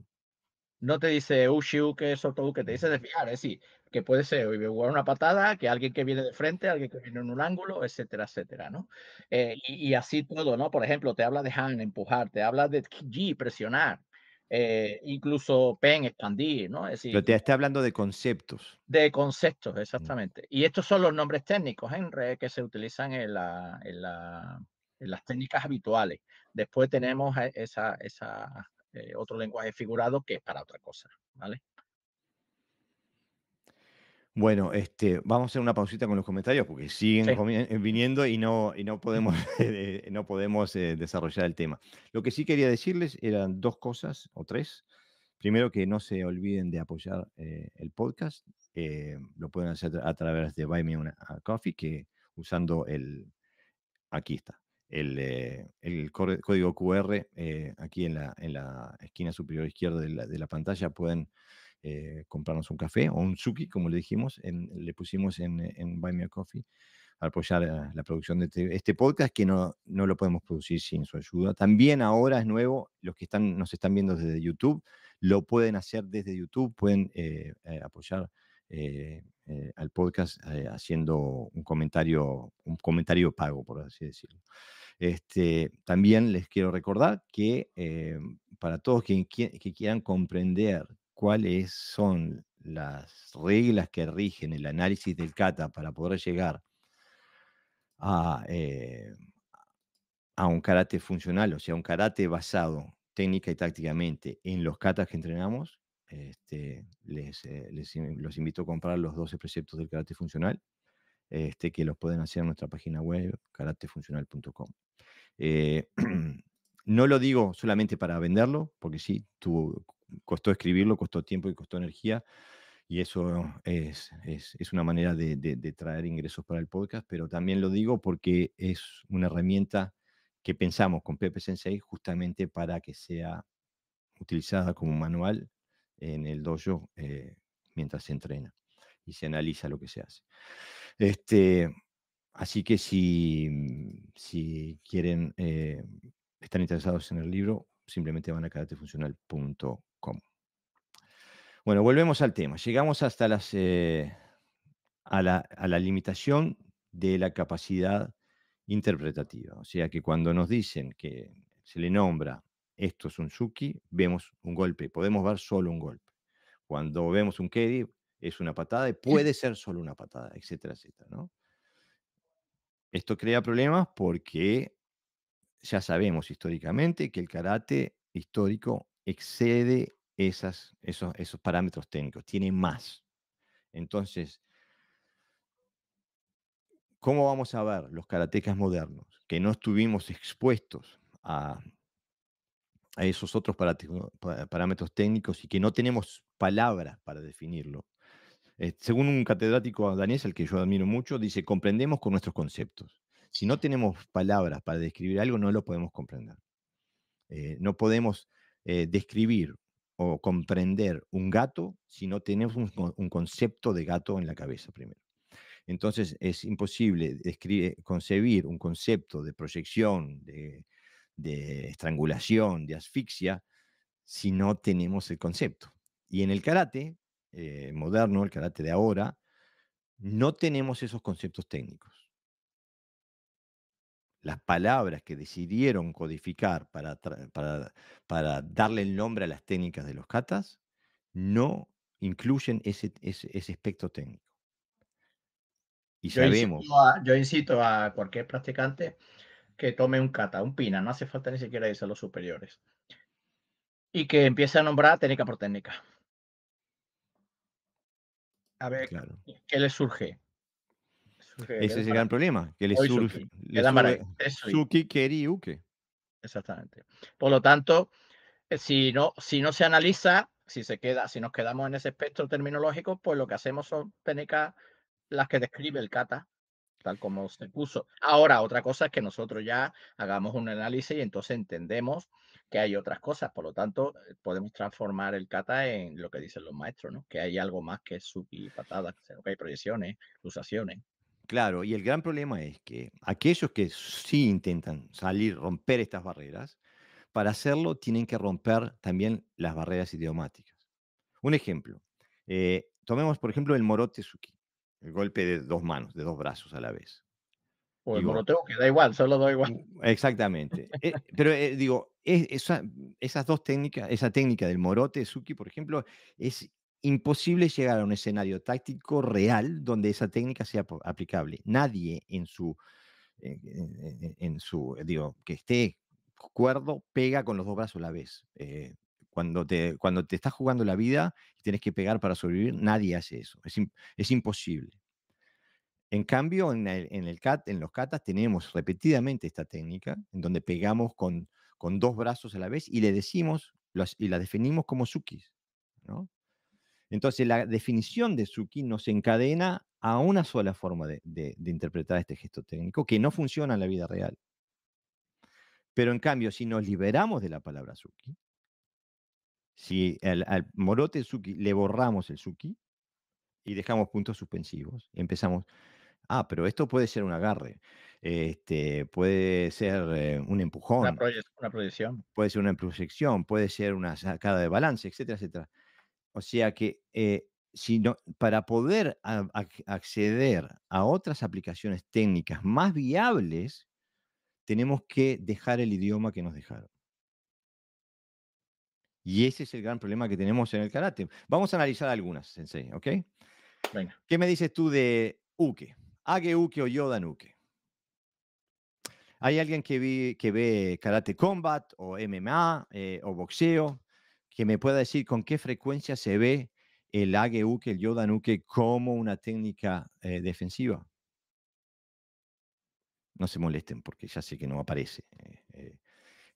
No te dice Ushu, que es otro que te mm. dice desviar, es decir, que puede ser jugar una patada, que alguien que viene de frente, alguien que viene en un ángulo, etcétera, etcétera, ¿no? Eh, y, y, así todo, ¿no? Por ejemplo, te habla de Han, empujar, te habla de Ji, presionar, eh, incluso PEN expandir, ¿no? Es decir, Pero te está hablando de conceptos. De conceptos, mm. exactamente. Y estos son los nombres técnicos, en red que se utilizan en, las técnicas habituales. Después tenemos eh, esa, eh, otro lenguaje figurado que es para otra cosa, ¿vale? Bueno, este, vamos a hacer una pausita con los comentarios porque siguen eh, viniendo y no, y no podemos, *laughs* *laughs* eh, no podemos eh, desarrollar el tema. Lo que sí quería decirles eran dos cosas o tres. Primero, que no se olviden de apoyar el podcast. lo pueden hacer a través de Buy Me a ah, Coffee, que usando el. Aquí está. El, código QR aquí en la, en la esquina superior izquierda de la pantalla pueden eh, comprarnos un café o un suki, como le dijimos, le pusimos eh, en, Buy Me a Coffee, para apoyar la producción de este, este, podcast que no, no lo podemos producir sin su ayuda. También ahora es nuevo, los que están, nos están viendo desde YouTube, lo pueden hacer desde YouTube, pueden eh, apoyar. al podcast haciendo un comentario, un comentario pago, por así decirlo. Este, también les quiero recordar que para todos que, quieran comprender cuáles son las reglas que rigen el análisis del kata para poder llegar eh, a, un karate funcional, o sea, un karate basado técnica y tácticamente en los katas que entrenamos, este, les, eh, los invito a comprar los 12 preceptos del karate funcional, este, que los pueden hacer en nuestra página web, karatefuncional.com. Eh, *clears throat* no lo digo solamente para venderlo, porque sí, tuvo, costó escribirlo, costó tiempo y costó energía. Y eso es, una manera de, traer ingresos para el podcast, pero también lo digo porque es una herramienta que pensamos con Pepe Sensei justamente para que sea utilizada como manual en el dojo eh, mientras se entrena y se analiza lo que se hace. Este, así que si, mm, si quieren, eh, estar interesados en el libro, simplemente van a karatefuncional.com bueno, volvemos al tema. Llegamos hasta eh, a, la, limitación de la capacidad interpretativa. O sea que cuando nos dicen que se le nombra esto es un suki, vemos un golpe, podemos ver solo un golpe. Cuando vemos un keri, es una patada y puede ser solo una patada, etcétera, etcétera, Esto crea problemas porque ya sabemos históricamente que el karate histórico excede esas, esos, esos parámetros técnicos, tiene más. Entonces, ¿cómo vamos a ver los karatecas modernos que no estuvimos expuestos a, esos otros parámetros técnicos y que no tenemos palabras para definirlo? Eh, según un catedrático danés, al que yo admiro mucho, dice, comprendemos con nuestros conceptos. Si no tenemos palabras para describir algo, no lo podemos comprender. Eh, no podemos eh, describir o comprender un gato si no tenemos un, concepto de gato en la cabeza primero. Entonces es imposible concebir un concepto de proyección, de, estrangulación, de asfixia, si no tenemos el concepto. Y en el karate eh, moderno, el karate de ahora, no tenemos esos conceptos técnicos las palabras que decidieron codificar para, darle el nombre a las técnicas de los katas, no incluyen ese, aspecto técnico. Y yo Incito a, yo incito a cualquier practicante que tome un kata, un pina, no hace falta ni siquiera irse a los superiores. Y que empiece a nombrar técnica por técnica. A ver qué le surge. Ese es el gran problema, que le, Suki, Keri Uke. Exactamente. Por lo tanto, eh, si no, si no se analiza, si se queda, si nos quedamos en ese espectro terminológico, pues lo que hacemos son técnicas las que describe el kata, tal como se puso. Ahora, otra cosa es que nosotros ya hagamos un análisis y entonces entendemos que hay otras cosas. Por lo tanto, eh, podemos transformar el kata en lo que dicen los maestros, ¿no? Que hay algo más que suki, patadas, que hay proyecciones, usaciones. Claro, y el gran problema es que aquellos que sí intentan salir, romper estas barreras, para hacerlo tienen que romper también las barreras idiomáticas. Un ejemplo, eh, tomemos por ejemplo el morotezuki, el golpe de dos manos, de dos brazos a la vez. O el moroteo, que da igual, solo da igual. Exactamente. Eh, pero eh, digo, esas dos técnicas, esa técnica del morotezuki, por ejemplo, es imposible llegar a un escenario táctico real donde esa técnica sea aplicable. Nadie en su, eh, eh, eh, en, su digo, que esté cuerdo pega con los dos brazos a la vez. cuando, te, cuando te estás jugando la vida y tienes que pegar para sobrevivir, nadie hace eso. Es, imposible. En cambio, en, el, cat, en los katas tenemos repetidamente esta técnica, en donde pegamos con, con dos brazos a la vez y le decimos y la definimos como sukis. ¿no? Entonces, la definición de Suki nos encadena a una sola forma de, interpretar este gesto técnico que no funciona en la vida real. Pero en cambio, si nos liberamos de la palabra Suki, si al, morote Suki le borramos el Suki y dejamos puntos suspensivos, empezamos, ah, pero esto puede ser un agarre, este, puede ser eh, un empujón, una proyección, puede ser una proyección, puede ser una sacada de balance, etcétera, etcétera. O sea que eh, para poder acceder a otras aplicaciones técnicas más viables, tenemos que dejar el idioma que nos dejaron. Y ese es el gran problema que tenemos en el karate. Vamos a analizar algunas, Sensei, ¿ok? Venga. ¿Qué me dices tú de Uke? Age Uke o Yodan Uke. ¿Hay alguien que, ve karate combat o MMA eh, o boxeo? que me pueda decir con qué frecuencia se ve el que el Yodanuke, como una técnica eh, defensiva. No se molesten porque ya sé que no aparece. Eh,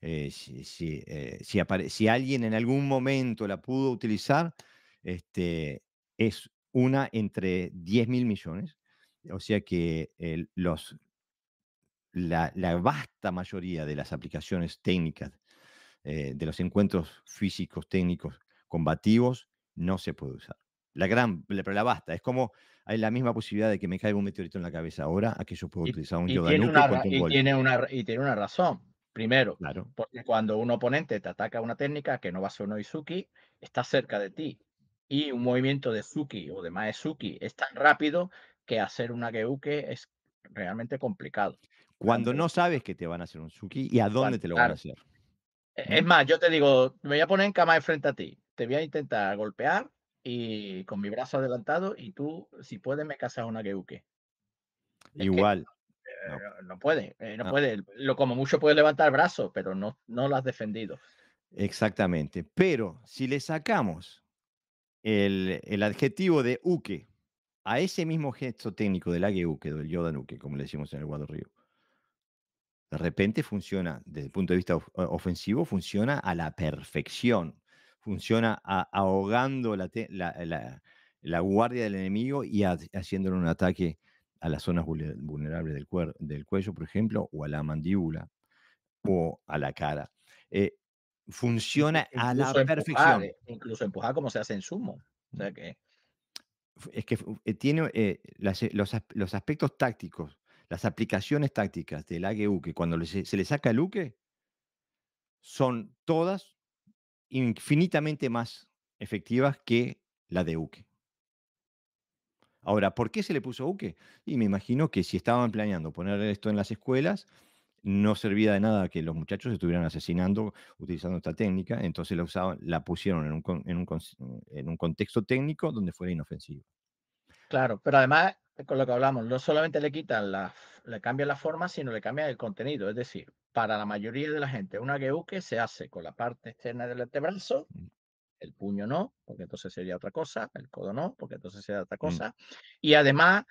eh, si, si, alguien en algún momento la pudo utilizar, este, es una entre 10 mil millones. O sea que los, la, vasta mayoría de las aplicaciones técnicas eh, de los encuentros físicos, técnicos, combativos, no se puede usar. La gran, pero la basta. Es como hay la misma posibilidad de que me caiga un meteorito en la cabeza ahora a que yo puedo utilizar un y, tiene una, y Tiene una, razón. Primero, porque cuando un oponente te ataca una técnica que no va a ser un Oizuki, está cerca de ti. Y un movimiento de Suki o de Maezuki es tan rápido que hacer una Geuke es realmente complicado. Cuando, no sabes que te van a hacer un Suki y a dónde te lo van a hacer. Es más, yo te digo, me voy a poner en cama de frente a ti. Te voy a intentar golpear y con mi brazo adelantado y tú, si puedes, me casas una geuke. Igual. no. Eh, puede, eh, no, puede. Lo, como mucho puede levantar el brazo, pero no, no lo has defendido. Exactamente. Pero si le sacamos el, adjetivo de uke a ese mismo gesto técnico del Ageuke, del Yodanuke, como le decimos en el Guadarrío, de repente funciona, desde el punto de vista eh, ofensivo, funciona a la perfección, funciona ahogando la, guardia del enemigo y haciéndole un ataque a las zonas vulnerables del, cuello, por ejemplo, o a la mandíbula o a la cara. Eh, funciona a la perfección. Eh, incluso empujar como se hace en sumo. que... Es que tiene los aspectos tácticos las aplicaciones tácticas del AGU, que cuando se le saca el UKE son todas infinitamente más efectivas que la de UKE. Ahora, ¿por qué se le puso UKE? Y me imagino que si estaban planeando poner esto en las escuelas, no servía de nada que los muchachos estuvieran asesinando utilizando esta técnica, entonces la, usaban, la pusieron en un, en un contexto técnico donde fuera inofensivo. Claro, pero además con lo que hablamos, no solamente le quitan la, le cambian la forma, sino le cambian el contenido. Es decir, para la mayoría de la gente, una que se hace con la parte externa del antebrazo, mm. el puño no, porque entonces sería otra cosa, el codo no, porque entonces sería otra mm. cosa, y además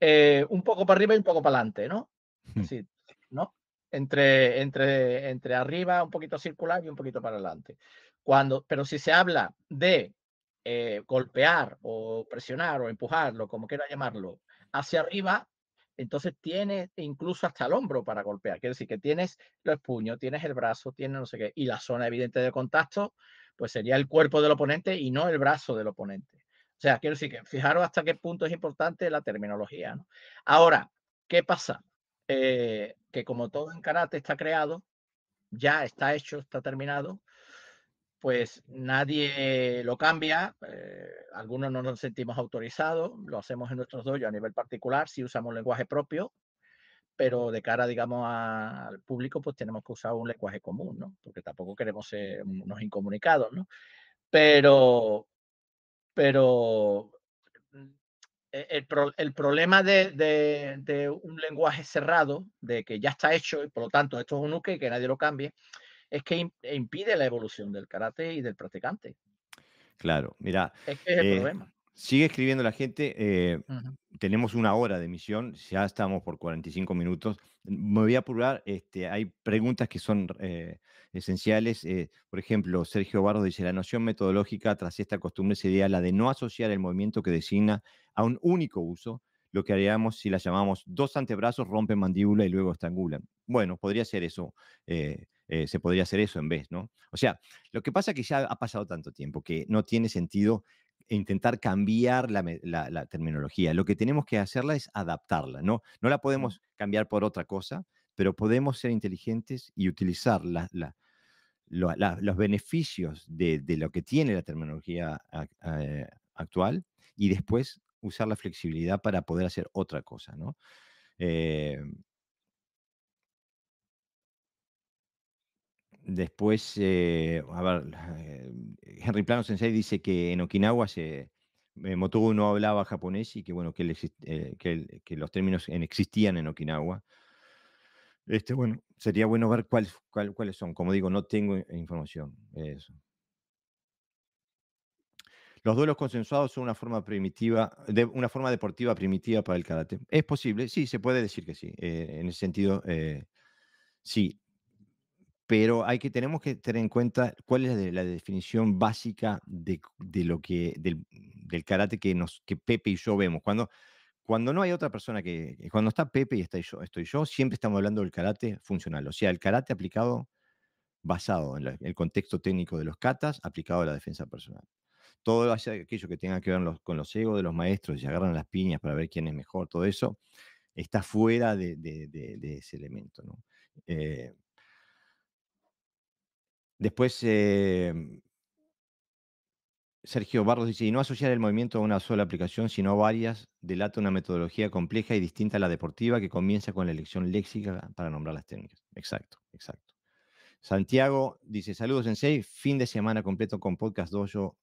eh, un poco para arriba y un poco para adelante, ¿no? Sí, *laughs* ¿no? Entre, entre, entre arriba, un poquito circular y un poquito para adelante. Cuando, pero si se habla de eh, golpear o presionar o empujarlo, como quiera llamarlo, hacia arriba, entonces tiene incluso hasta el hombro para golpear. Quiere decir que tienes los puños, tienes el brazo, tienes no sé qué, y la zona evidente de contacto, pues sería el cuerpo del oponente y no el brazo del oponente. O sea, quiero decir que fijaros hasta qué punto es importante la terminología. Ahora, ¿qué pasa? Eh, que como todo en karate está creado, ya está hecho, está terminado, pues nadie lo cambia, eh, algunos no nos sentimos autorizados, lo hacemos en nuestros dos, a nivel particular, si usamos lenguaje propio, pero de cara, digamos, al público, pues tenemos que usar un lenguaje común, Porque tampoco queremos ser unos incomunicados, ¿no? Pero, pero mm, e, el, problema de, un lenguaje cerrado, de que ya está hecho y por lo tanto esto es un UK y que nadie lo cambie, es que e impide la evolución del karate y del practicante. Claro, mira. Es que es el eh, problema. Sigue escribiendo la gente. Eh, tenemos una hora de emisión, ya estamos por 45 minutos. Me voy a apurar. Este, hay preguntas que son eh, esenciales. por ejemplo, Sergio Barros dice: La noción metodológica tras esta costumbre sería la de no asociar el movimiento que designa a un único uso, lo que haríamos si la llamamos dos antebrazos, rompen mandíbula y luego estrangulan. Bueno, podría ser eso. Eh, se podría hacer eso en vez, ¿no? O sea, lo que pasa es que ya ha pasado tanto tiempo que no tiene sentido intentar cambiar la, terminología. Lo que tenemos que hacerla es adaptarla, ¿no? No la podemos cambiar por otra cosa, pero podemos ser inteligentes y utilizar los beneficios de, lo que tiene la terminología eh, actual y después usar la flexibilidad para poder hacer otra cosa, ¿no? Eh, Después, eh, a ver, eh, Henry Plano Sensei dice que en Okinawa se, eh, Motobu no hablaba japonés y que bueno, que, los términos existían en Okinawa. Este, bueno, sería bueno ver cuáles cuáles son. Como digo, no tengo información. Eso. Los duelos consensuados son una forma primitiva, de, una forma deportiva primitiva para el karate. Es posible, sí, se puede decir que sí. en ese sentido, sí pero hay que, tenemos que tener en cuenta cuál es la definición básica de, de lo que, del, del, karate que, nos, que Pepe y yo vemos. Cuando, cuando no hay otra persona que, cuando está Pepe y está yo, estoy yo, siempre estamos hablando del karate funcional, o sea, el karate aplicado basado en el contexto técnico de los katas, aplicado a la defensa personal. Todo aquello que tenga que ver los, con los egos de los maestros y agarran las piñas para ver quién es mejor, todo eso, está fuera de, ese elemento. ¿no? Eh, Después, em, Sergio Barros dice, y no asociar el movimiento a una sola aplicación, sino a varias, delata una metodología compleja y distinta a la deportiva que comienza con la elección léxica para nombrar las técnicas. Exacto, exacto. Santiago dice, saludos en seis, fin de semana completo con Podcast Dojo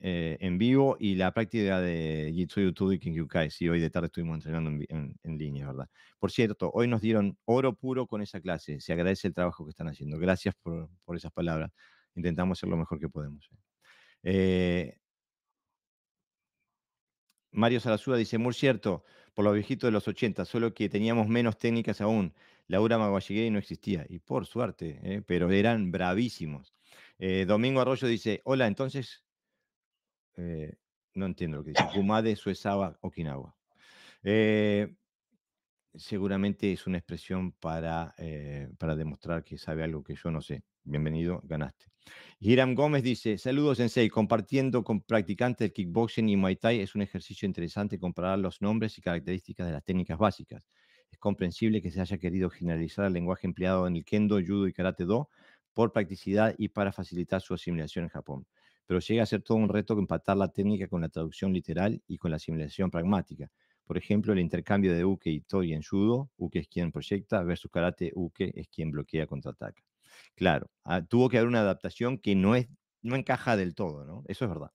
eh, en vivo y la práctica de YouTube y Kinkyukai. si hoy de tarde estuvimos entrenando en, línea, ¿verdad? Por cierto, hoy nos dieron oro puro con esa clase. Se agradece el trabajo que están haciendo. Gracias por, esas palabras. Intentamos hacer lo mejor que podemos. Eh. Eh, Mario Salazuda dice, muy cierto, por los viejitos de los 80, solo que teníamos menos técnicas aún. Laura Magualligueri no existía, y por suerte, pero eran bravísimos. Domingo Arroyo dice, hola, entonces eh, no entiendo lo que dice. Kumade, Suezawa, Okinawa. Eh, seguramente es una expresión para, eh, para demostrar que sabe algo que yo no sé. Bienvenido, ganaste. Hiram Gómez dice, saludos Sensei, compartiendo con practicantes del kickboxing y Muay Thai es un ejercicio interesante comparar los nombres y características de las técnicas básicas. Es comprensible que se haya querido generalizar el lenguaje empleado en el kendo, judo y karate do por practicidad y para facilitar su asimilación en Japón pero llega a ser todo un reto empatar la técnica con la traducción literal y con la simulación pragmática. Por ejemplo, el intercambio de uke y Toy en judo, uke es quien proyecta versus karate, uke es quien bloquea, contraataca. Claro, ah, tuvo que haber una adaptación que no, es, no encaja del todo, ¿no? Eso es verdad.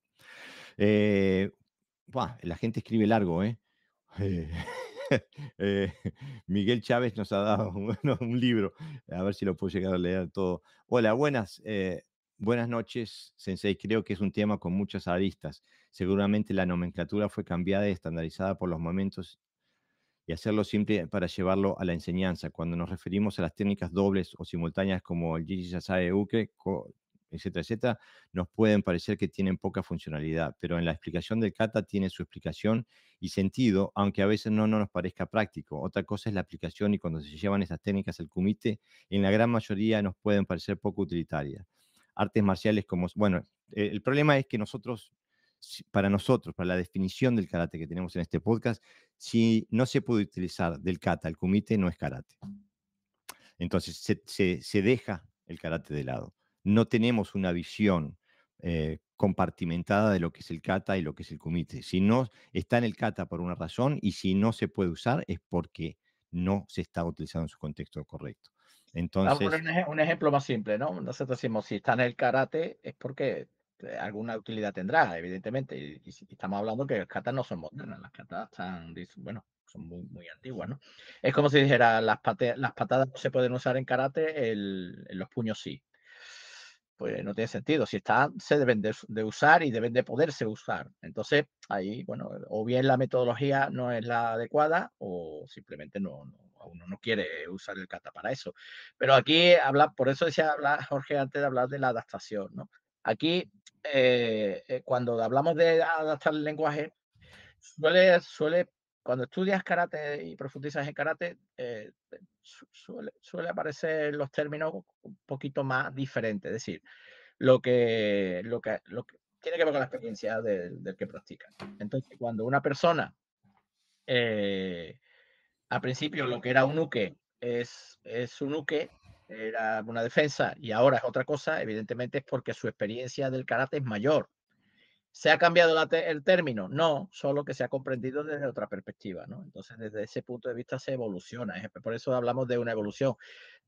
Eh, la gente escribe largo, ¿eh? Eh, *laughs* ¿eh? Miguel Chávez nos ha dado *laughs* un, libro, a ver si lo puedo llegar a leer todo. Hola, buenas. Buenas noches, Sensei. Creo que es un tema con muchas aristas. Seguramente la nomenclatura fue cambiada y estandarizada por los momentos y hacerlo simple para llevarlo a la enseñanza. Cuando nos referimos a las técnicas dobles o simultáneas como el Jiji Sasae Uke, etcétera, etcétera, nos pueden parecer que tienen poca funcionalidad, pero en la explicación del kata tiene su explicación y sentido, aunque a veces no, no nos parezca práctico. Otra cosa es la aplicación y cuando se llevan esas técnicas al kumite, en la gran mayoría nos pueden parecer poco utilitarias artes marciales como... Bueno, eh, el problema es que nosotros, para nosotros, para la definición del karate que tenemos en este podcast, si no se puede utilizar del kata al kumite, no es karate. Entonces se, deja el karate de lado. No tenemos una visión eh, compartimentada de lo que es el kata y lo que es el kumite. Si no está en el kata por una razón y si no se puede usar es porque no se está utilizando en su contexto correcto un, ejemplo más simple, ¿no? Nosotros decimos, si está en el karate es porque eh, alguna utilidad tendrá, evidentemente. Y, estamos hablando que las katas no son modernas, las katas están, bueno, son muy, antiguas, ¿no? Es como si dijera, las, patadas no se pueden usar en karate, el, los puños sí. Pues no tiene sentido. Si están, se deben de, usar y deben de poderse usar. Entonces, ahí, bueno, o bien la metodología no es la adecuada o simplemente no uno no quiere usar el kata para eso. Pero aquí habla, por eso decía hablar, Jorge antes de hablar de la adaptación, ¿no? Aquí, eh, eh, cuando hablamos de adaptar el lenguaje, suele, suele cuando estudias karate y profundizas en karate, eh, suele, suele, aparecer los términos un poquito más diferentes, es decir, lo que, lo que, lo tiene que ver con la experiencia del, que practica. Entonces, cuando una persona al principio lo que era un uke es, es un uke, era una defensa y ahora es otra cosa, evidentemente es porque su experiencia del karate es mayor. ¿Se ha cambiado el término? No, solo que se ha comprendido desde otra perspectiva, ¿no? Entonces, desde ese punto de vista se evoluciona, por eso hablamos de una evolución.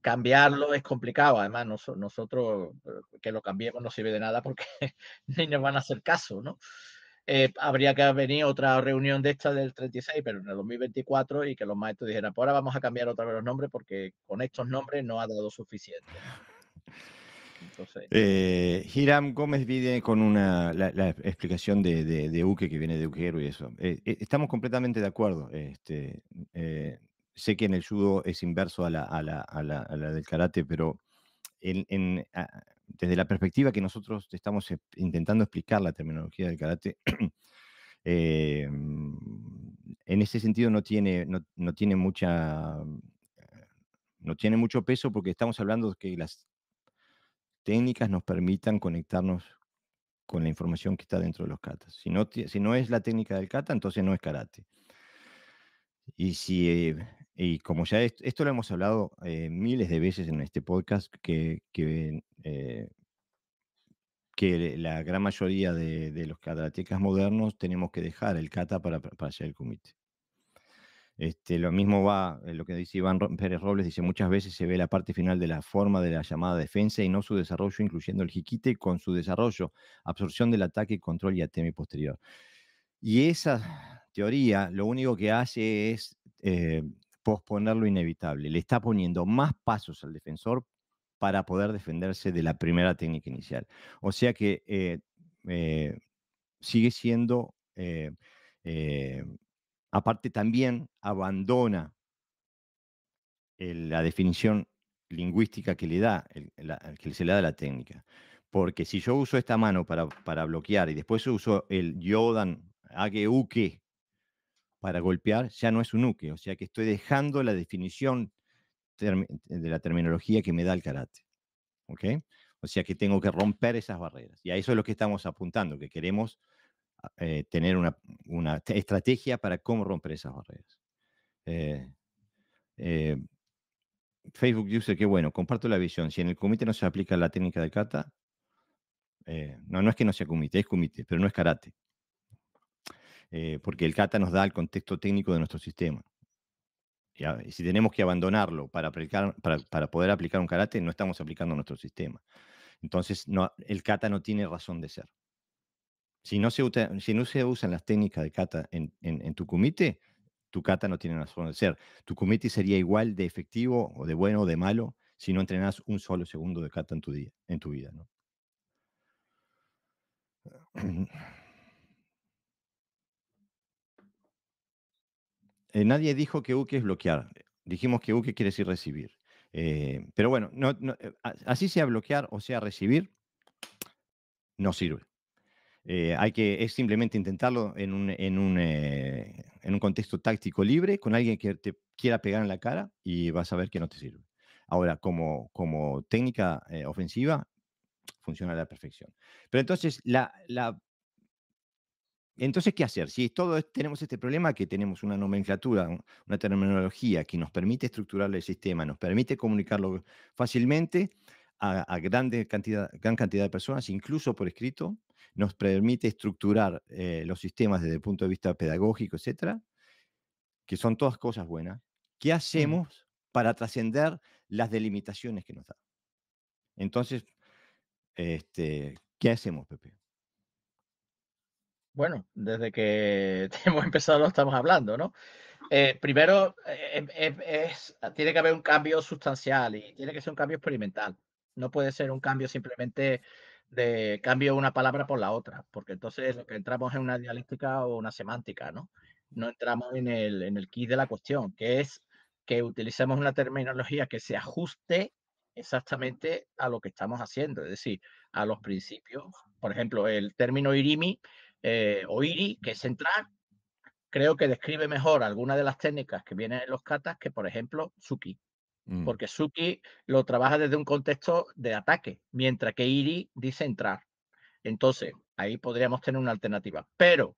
Cambiarlo es complicado, además nosotros eh, que lo cambiemos no sirve de nada porque *laughs* ni nos van a hacer caso, ¿no? Eh, habría que venir otra reunión de esta del 36, pero en el 2024, y que los maestros dijeran, pues ahora vamos a cambiar otra vez los nombres porque con estos nombres no ha dado suficiente. Entonces, eh, Hiram Gómez viene con una, la, explicación de, de, Uke, que viene de Uquero y eso. Eh, eh, estamos completamente de acuerdo. Este, sé que en el judo es inverso a la, a la, a la, a la del karate, pero en, desde la perspectiva que nosotros estamos e, intentando explicar la terminología del karate, *clears throat* eh, en ese sentido no tiene, no, tiene mucha eh, no tiene mucho peso porque estamos hablando de que las técnicas nos permitan conectarnos con la información que está dentro de los katas. Si no, si no es la técnica del kata, entonces no es karate. Y si eh, y como ya esto, lo hemos hablado eh, miles de veces en este podcast, que, que, eh, la gran mayoría de, los karatecas modernos tenemos que dejar el kata para, para hacer el kumite. Este, lo mismo va, eh, lo que dice Iván Pérez Robles, dice, muchas veces se ve la parte final de la forma de la llamada defensa y no su desarrollo, incluyendo el jiquite con su desarrollo, absorción del ataque, control y ateme posterior. Y esa teoría lo único que hace es posponer lo inevitable. Le está poniendo más pasos al defensor para poder defenderse de la primera técnica inicial. O sea que eh, eh, sigue siendo, eh, aparte también abandona la definición lingüística que, le da, que se le da la técnica. Porque si yo uso esta mano para, para bloquear y después uso el yodan, ageuke, para golpear ya no es un uke, o sea que estoy dejando la definición de la terminología que me da el karate. ¿Ok? O sea que tengo que romper esas barreras. Y a eso es lo que estamos apuntando, que queremos ah, eh, tener una, estrategia para cómo romper esas barreras. Eh, eh, Facebook User, qué bueno, comparto la visión. Si en el comité no se aplica la técnica de kata, no, no es que no sea comité, es comité, pero no es karate. Eh, porque el kata nos da el contexto técnico de nuestro sistema. Y si tenemos que abandonarlo para, aplicar, para, poder aplicar un karate, no estamos aplicando nuestro sistema. Entonces, el kata no tiene razón de ser. Si no se, usan las técnicas de kata en, tu comité, tu kata no tiene razón de ser. Tu comité sería igual de efectivo o de bueno o de malo si no entrenas un solo segundo de kata en tu, día, en tu vida. ¿no? *clears throat* Eh, nadie dijo que UQ es bloquear. Dijimos que UQ quiere decir recibir. Eh, pero bueno, eh, así sea bloquear o sea recibir, no sirve. hay que es simplemente intentarlo en un, en, un, en un, contexto táctico libre con alguien que te quiera pegar en la cara y vas a ver que no te sirve. Ahora, como, como técnica ofensiva, funciona a la perfección. Pero entonces, la, la, entonces, ¿qué hacer? Si todos tenemos este problema, que tenemos una nomenclatura, una terminología que nos permite estructurar el sistema, nos permite comunicarlo fácilmente a, cantidad, gran cantidad de personas, incluso por escrito, nos permite estructurar eh, los sistemas desde el punto de vista pedagógico, etcétera, que son todas cosas buenas. ¿Qué mm. hacemos para trascender las delimitaciones que nos da? Entonces, este, ¿qué hacemos, Pepe? Bueno, desde que *laughs* hemos empezado lo estamos hablando, ¿no? Eh, primero, eh, em, em, es, tiene que haber un cambio sustancial y tiene que ser un cambio experimental. No puede ser un cambio simplemente de cambio una palabra por la otra, porque entonces lo que entramos en una dialéctica o una semántica, ¿no? No entramos en el, en el de la cuestión, que es que utilicemos una terminología que se ajuste exactamente a lo que estamos haciendo, es decir, a los principios. Por ejemplo, el término irimi eh, o Iri, que es entrar. creo que describe mejor algunas de las técnicas que vienen en los katas que, por ejemplo, Suki. Mm. Porque Suki lo trabaja desde un contexto de ataque, mientras que Iri dice entrar. Entonces, ahí podríamos tener una alternativa. Pero,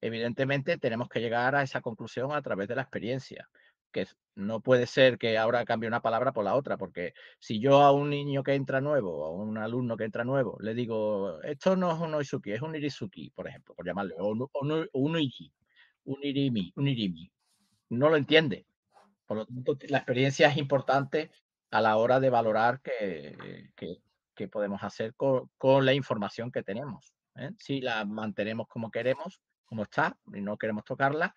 evidentemente, tenemos que llegar a esa conclusión a través de la experiencia que no puede ser que ahora cambie una palabra por la otra, porque si yo a un niño que entra nuevo, a un alumno que entra nuevo, le digo, esto no es un oizuki, es un irisuki por ejemplo, por llamarle, o un, un, un irimi, un irimi, no lo entiende. Por lo tanto, la experiencia es importante a la hora de valorar qué, podemos hacer con, la información que tenemos. ¿eh? Si la mantenemos como queremos, como está, y no queremos tocarla,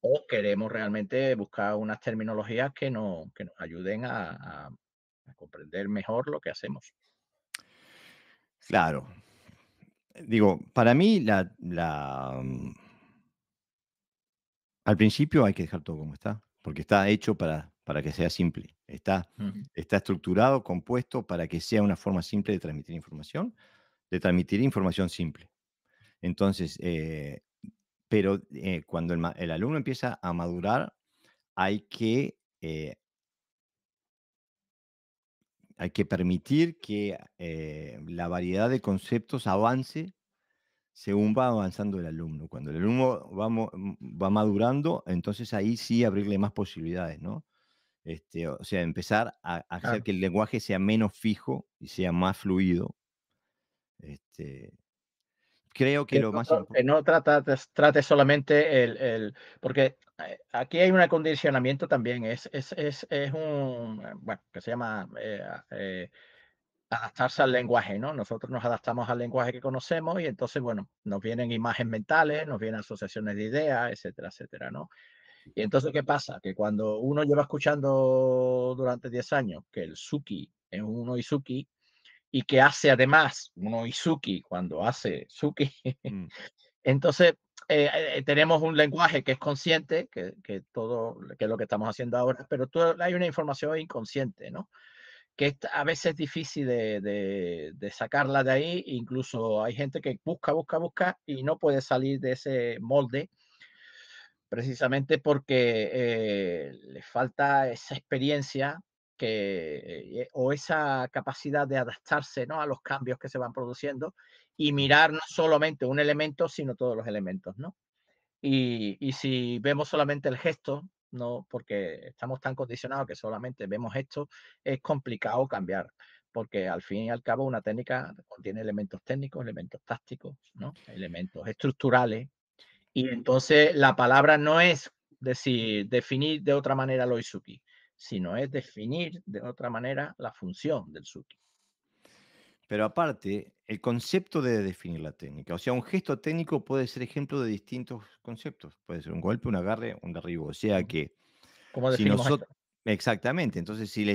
o queremos realmente buscar unas terminologías que, no, que nos ayuden a, comprender mejor lo que hacemos. Claro. Digo, para mí la, mm, al principio hay que dejar todo como está, porque está hecho para, para que sea simple. Está, está estructurado, compuesto para que sea una forma simple de transmitir información, de transmitir información simple. Entonces, eh, pero eh, cuando el, alumno empieza a madurar, hay que, eh hay que permitir que eh, la variedad de conceptos avance según va avanzando el alumno. Cuando el alumno va, madurando, entonces ahí sí abrirle más posibilidades, ¿no? Este, o sea, empezar a, hacer que el lenguaje sea menos fijo y sea más fluido. Este, creo que, lo más importante. No trate solamente el, el, Porque eh, aquí hay un acondicionamiento también, es, es, es, es un. Eh, bueno, que se llama. Eh, adaptarse al lenguaje, ¿no? Nosotros nos adaptamos al lenguaje que conocemos y entonces, bueno, nos vienen imágenes mentales, nos vienen asociaciones de ideas, etcétera, etcétera, ¿no? Y entonces, ¿qué pasa? Que cuando uno lleva escuchando durante 10 años que el suki es un suki, y que hace además uno Izuki cuando hace Suki. *laughs* Mm. Entonces, eh, eh, eh, tenemos un lenguaje que es consciente, que, que, todo, es lo que estamos haciendo ahora, pero todo, hay una información inconsciente, ¿no? que a veces es difícil de, sacarla de ahí, incluso hay gente que busca, busca, busca y no puede salir de ese molde, precisamente porque le falta esa experiencia eh, o esa capacidad de adaptarse ¿no? a los cambios que se van produciendo y mirar no solamente un elemento, sino todos los elementos. ¿no? Y, si vemos solamente el gesto, no porque estamos tan condicionados que solamente vemos esto, es complicado cambiar, porque al fin y al cabo una técnica contiene elementos técnicos, elementos tácticos, ¿no? elementos estructurales, y entonces la palabra no es decir, definir de otra manera lo Izuki, sino es definir de otra manera la función del suki. Pero aparte, el concepto de definir la técnica. O sea, un gesto técnico puede ser ejemplo de distintos conceptos. Puede ser un golpe, un agarre, un derribo. O sea que... ¿Cómo si Exactamente. Entonces, si,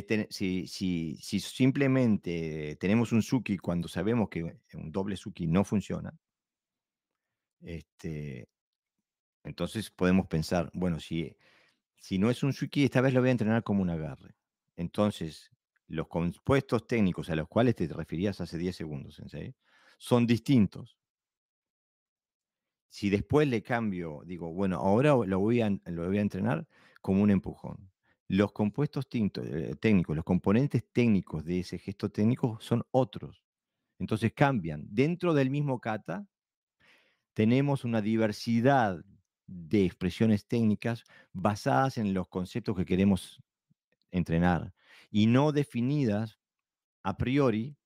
si, simplemente tenemos un suki cuando sabemos que un doble suki no funciona, este, entonces podemos pensar, bueno, si si no es un suiki, esta vez lo voy a entrenar como un agarre. Entonces, los compuestos técnicos a los cuales te referías hace 10 segundos, Sensei, son distintos. Si después le cambio, digo, bueno, ahora lo voy a, lo voy a entrenar como un empujón. Los compuestos eh, técnicos, los componentes técnicos de ese gesto técnico son otros. Entonces cambian. Dentro del mismo kata tenemos una diversidad de expresiones técnicas basadas en los conceptos que queremos entrenar y no definidas a priori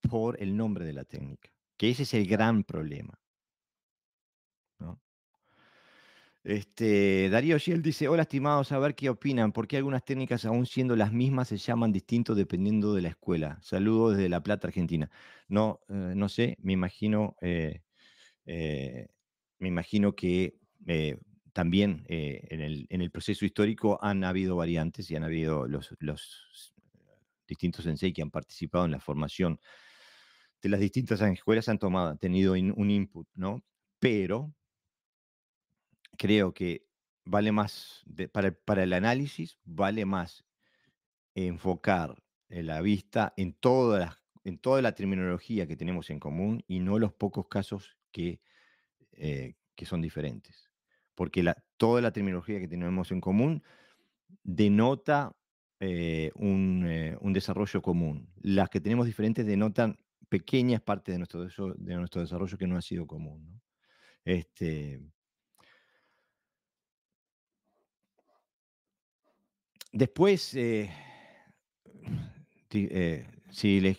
por el nombre de la técnica, que ese es el gran problema. Este, Darío Giel dice, hola estimados, a ver qué opinan, porque algunas técnicas aún siendo las mismas se llaman distinto dependiendo de la escuela? Saludos desde La Plata, Argentina. No, eh, no sé, me imagino, eh, eh, me imagino que eh, también eh, en, el, proceso histórico han habido variantes y han habido los, los distintos sensei que han participado en la formación de las distintas escuelas han tenido un input, Pero creo que vale más, para, el análisis, vale más enfocar la vista en, en toda la terminología que tenemos en común y no los pocos casos que eh, son diferentes porque toda la terminología que tenemos en común denota eh, eh, un, desarrollo común. Las que tenemos diferentes denotan pequeñas partes de nuestro, de nuestro desarrollo que no ha sido común. Este después, eh, si le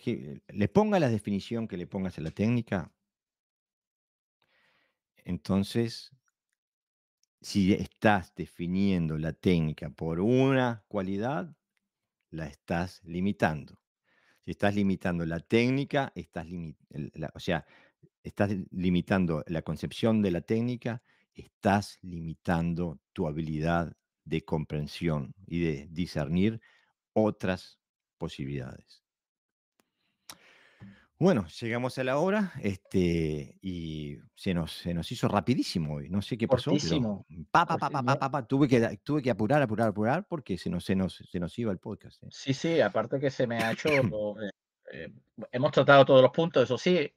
les ponga la definición que le pongas a la técnica, entonces si estás definiendo la técnica por una cualidad, la estás limitando. Si estás limitando la técnica, estás o sea, estás limitando la concepción de la técnica, estás limitando tu habilidad de comprensión y de discernir otras posibilidades. Bueno, llegamos a la hora este, y se nos, se nos hizo rapidísimo hoy. No sé qué pasó. Pero tuve, que, tuve que apurar, apurar, apurar porque se nos, se nos, se nos iba el podcast. ¿eh? Sí, sí, aparte que se me ha hecho... Eh, eh, hemos tratado todos los puntos, eso sí,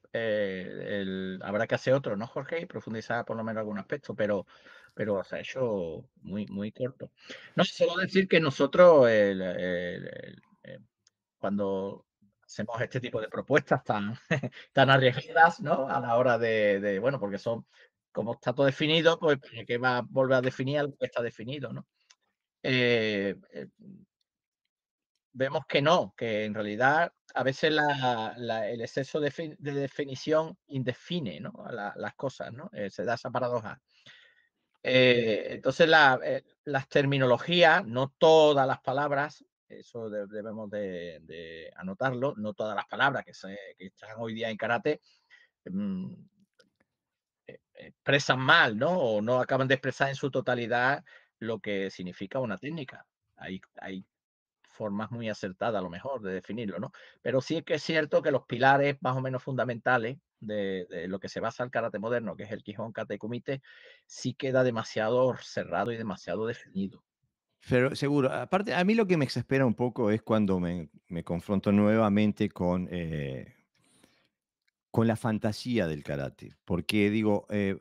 habrá que hacer otro, ¿no, Jorge? Y profundizar por lo menos algún aspecto, pero, pero sea, ha hecho muy, muy corto. No, sé, solo decir que nosotros... cuando hacemos este tipo de propuestas tan, *laughs* tan arriesgadas, ¿no? A la hora de, bueno, porque son, como está todo definido, pues que va a volver a definir algo que está definido, ¿no? Eh, eh, vemos que no, que en realidad a veces el exceso de, definición indefine las cosas, ¿no? Eh, se da esa paradoja. entonces las terminologías, no todas las palabras eso debemos de, anotarlo. No todas las palabras que, se, están hoy día en karate mm, e, expresan mal, ¿no? O no acaban de expresar en su totalidad lo que significa una técnica. Hay, hay formas muy acertadas, a lo mejor, de definirlo, ¿no? Pero sí es que es cierto que los pilares más o menos fundamentales de, lo que se basa el karate moderno, que es el Quijón Kate Kumite, sí queda demasiado cerrado y demasiado definido. Pero seguro, aparte, a mí lo que me exaspera un poco es cuando me, confronto nuevamente con, eh, con la fantasía del karate, porque digo, eh,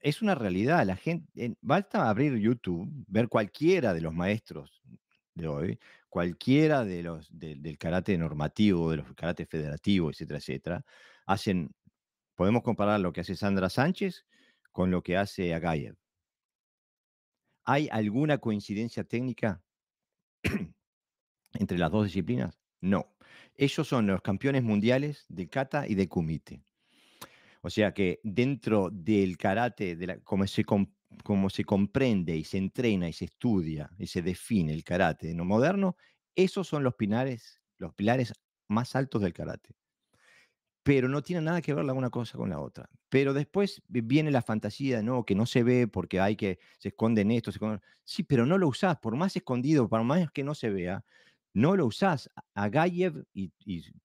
es una realidad, la gente, eh, basta abrir YouTube, ver cualquiera de los maestros de hoy, cualquiera de los, del karate normativo, de los karate federativo, etcétera, etcétera, hacen, podemos comparar lo que hace Sandra Sánchez con lo que hace Agaier. ¿Hay alguna coincidencia técnica entre las dos disciplinas? No. Ellos son los campeones mundiales de kata y de kumite. O sea que dentro del karate, de como, se comprende y se entrena y se estudia y se define el karate no moderno, esos son los los pilares más altos del karate pero no tiene nada que ver la una cosa con la otra. Pero después viene la fantasía, ¿no? Que no se ve porque hay que, se esconden esto, Sí, pero no lo usás, por más escondido, por más que no se vea, no lo usás. A Gayev y,